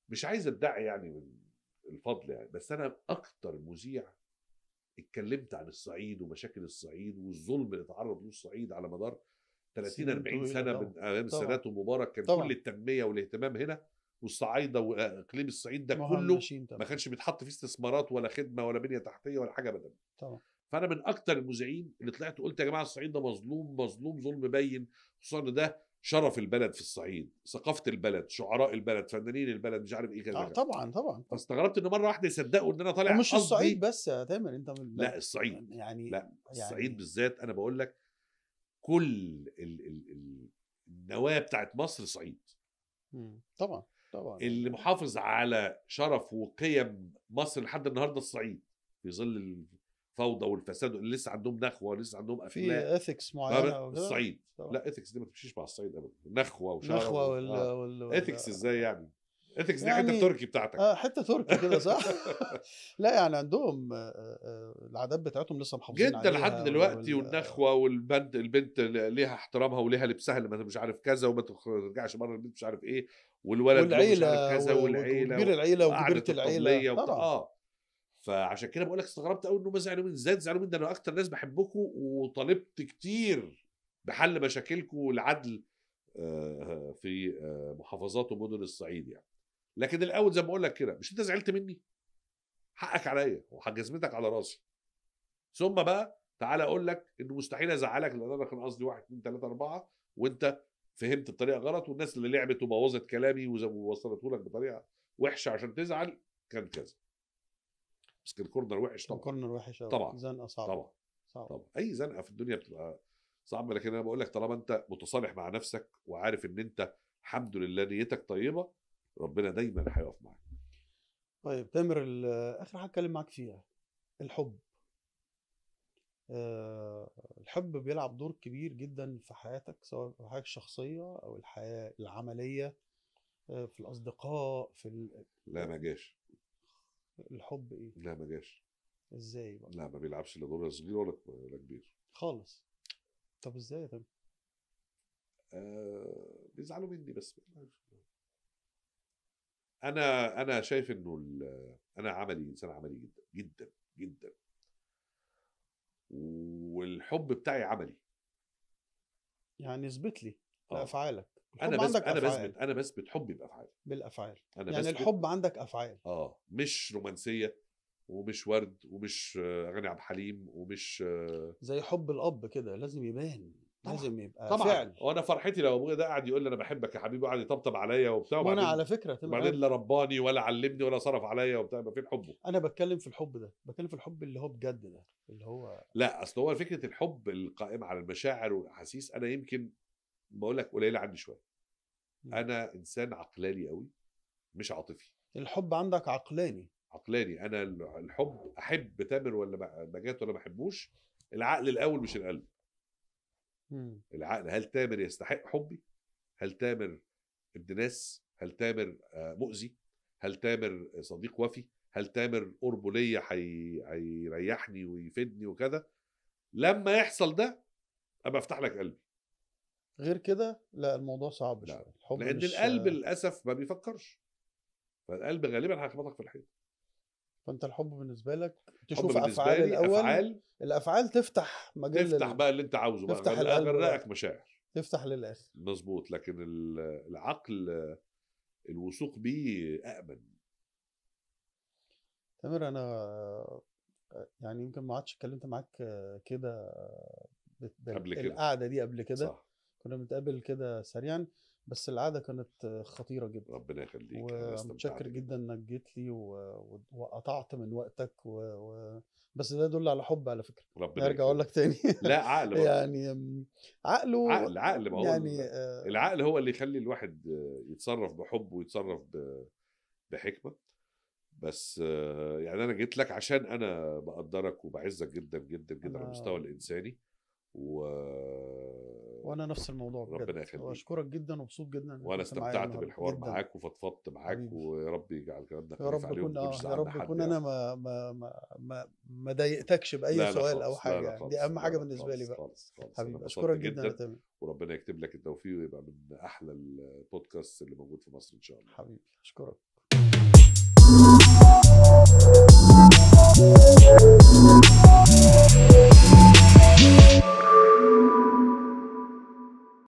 مش عايز ادعي يعني الفضل يعني بس انا اكتر مذيع اتكلمت عن الصعيد ومشاكل الصعيد والظلم اللي تعرض له الصعيد على مدار 30 40 إيه؟ سنه طبعًا. من امام السادات ومبارك كان طبعًا. كل التنميه والاهتمام هنا والصعايده واقليم آه، الصعيد ده كله ما كانش بيتحط فيه استثمارات ولا خدمه ولا بنيه تحتيه ولا حاجه بدنيه طبعا فانا من اكتر المذيعين اللي طلعت وقلت يا جماعه الصعيد ده مظلوم مظلوم ظلم بين خصوصا ده شرف البلد في الصعيد ثقافه البلد شعراء البلد فنانين البلد مش عارف ايه كده آه طبعا طبعا فاستغربت ان مره واحده يصدقوا ان انا طالع مش الصعيد بس يا تامر انت من لا الصعيد يعني لا يعني الصعيد بالذات انا بقول لك كل ال ال ال النواه بتاعت مصر صعيد طبعا طبعا اللي محافظ على شرف وقيم مصر لحد النهارده الصعيد في ظل الفوضى والفساد اللي لسه عندهم نخوه ولسه عندهم افلام في اثكس معينه الصعيد طبعا. لا اثكس دي ما تمشيش مع الصعيد ابدا نخوه وشرف نخوه وال... اثكس آه. ازاي يعني اثكس دي يعني حته تركي بتاعتك اه حته تركي كده صح (laughs) (laughs) لا يعني عندهم آه، آه، آه، العادات بتاعتهم لسه محافظين جدا لحد دلوقتي والنخوه والبنت البنت ليها احترامها وليها لبسها اللي مش عارف كذا وما ترجعش بره البنت مش عارف ايه والولد والعيله مش عارف كذا والعيله وكبير العيله وكبيره العيله طبعا اه فعشان كده بقول لك استغربت قوي ان هم زعلوا مني ازاي زعلوا مني ده انا اكتر ناس بحبكم وطالبت كتير بحل مشاكلكم والعدل في محافظات ومدن الصعيد يعني لكن الاول زي ما بقول لك كده مش انت زعلت مني حقك عليا وحجزمتك على راسي ثم بقى تعالى اقول لك انه مستحيل ازعلك لان انا كان قصدي 1 2 3 4 وانت فهمت الطريقه غلط والناس اللي لعبت وبوظت كلامي ووصلته لك بطريقه وحشه عشان تزعل كان كذا بس كان كورنر وحش طبعا كورنر وحش طبعا زنقه صعبه طبعا صعب. طبعا اي زنقه في الدنيا بتبقى صعبه لكن انا بقول لك طالما انت متصالح مع نفسك وعارف ان انت الحمد لله نيتك طيبه ربنا دايما هيقف معاك طيب تامر اخر حاجه اتكلم معاك فيها الحب أه الحب بيلعب دور كبير جدا في حياتك سواء في حياتك الشخصيه او الحياه العمليه أه في الاصدقاء في ال... لا ما جاش الحب ايه؟ لا ما جاش ازاي بقى؟ لا ما بيلعبش لا دور صغير ولا ولا كبير خالص طب ازاي يا آه بيزعلوا مني بس انا انا شايف انه انا عملي انسان عملي جدا جدا جدا والحب بتاعي عملي يعني اثبت لي آه. بافعالك انا بس عندك انا بثبت انا بثبت حبي بافعالي بالافعال أنا يعني الحب عندك افعال اه مش رومانسيه ومش ورد ومش آه، اغاني عبد الحليم ومش آه زي حب الاب كده لازم يبان لازم يبقى طبعا فعل وانا فرحتي لو ابويا ده قاعد يقول لي انا بحبك يا حبيبي وقاعد يطبطب عليا وبتاع وانا على فكره وبعدين لا رباني ولا علمني ولا صرف عليا وبتاع يبقى فين حبه انا بتكلم في الحب ده بتكلم في الحب اللي هو بجد ده اللي هو لا اصل هو فكره الحب القائم على المشاعر والاحاسيس انا يمكن بقول لك قليله عندي شويه انا انسان عقلاني قوي مش عاطفي الحب عندك عقلاني عقلاني انا الحب احب تامر ولا جات ولا ما احبوش العقل الاول مش القلب العقل هل تامر يستحق حبي هل تامر ابن ناس هل تامر آه، مؤذي هل تامر صديق وفي هل تامر قربه ليا هيريحني ويفيدني وكذا لما يحصل ده ابقى افتح لك قلبي غير كده لا الموضوع صعب لا. شويه لان مش... القلب للاسف ما بيفكرش فالقلب غالبا هيخبطك في الحيط فانت الحب بالنسبه لك تشوف افعال الاول أفعال الافعال تفتح مجال تفتح بقى اللي انت عاوزه بقى تفتح غرقك مشاعر تفتح للاخر مظبوط لكن العقل الوثوق بيه امن تامر انا يعني يمكن ما عادش اتكلمت معاك كده قبل كده القعده دي قبل كده كنا بنتقابل كده سريعا بس العاده كانت خطيره جدا ربنا يخليك ومتشكر جدا انك جيت لي وقطعت من وقتك و... و... بس ده يدل على حب على فكره ربنا ارجع اقول لك تاني (laughs) لا عقل بقى. يعني عقله عقل عقل ما هو يعني آه. العقل هو اللي يخلي الواحد يتصرف بحب ويتصرف ب... بحكمه بس يعني انا جيت لك عشان انا بقدرك وبعزك جدا جدا جدا على المستوى الانساني و وانا نفس الموضوع بجد ربنا يخليك واشكرك جدا ومبسوط جدا وانا استمتعت بالحوار معاك وفضفضت معاك ويا رب يجعل كلامنا يا رب عليهم كنا آه، يا رب يكون انا ما ما ما ما ضايقتكش باي لا سؤال لا او حاجه لا لا دي اهم حاجه بالنسبه لي بقى خالص خالص حبيبي اشكرك جدا, جداً وربنا يكتب لك التوفيق ويبقى من احلى البودكاست اللي موجود في مصر ان شاء الله حبيبي اشكرك Thank you.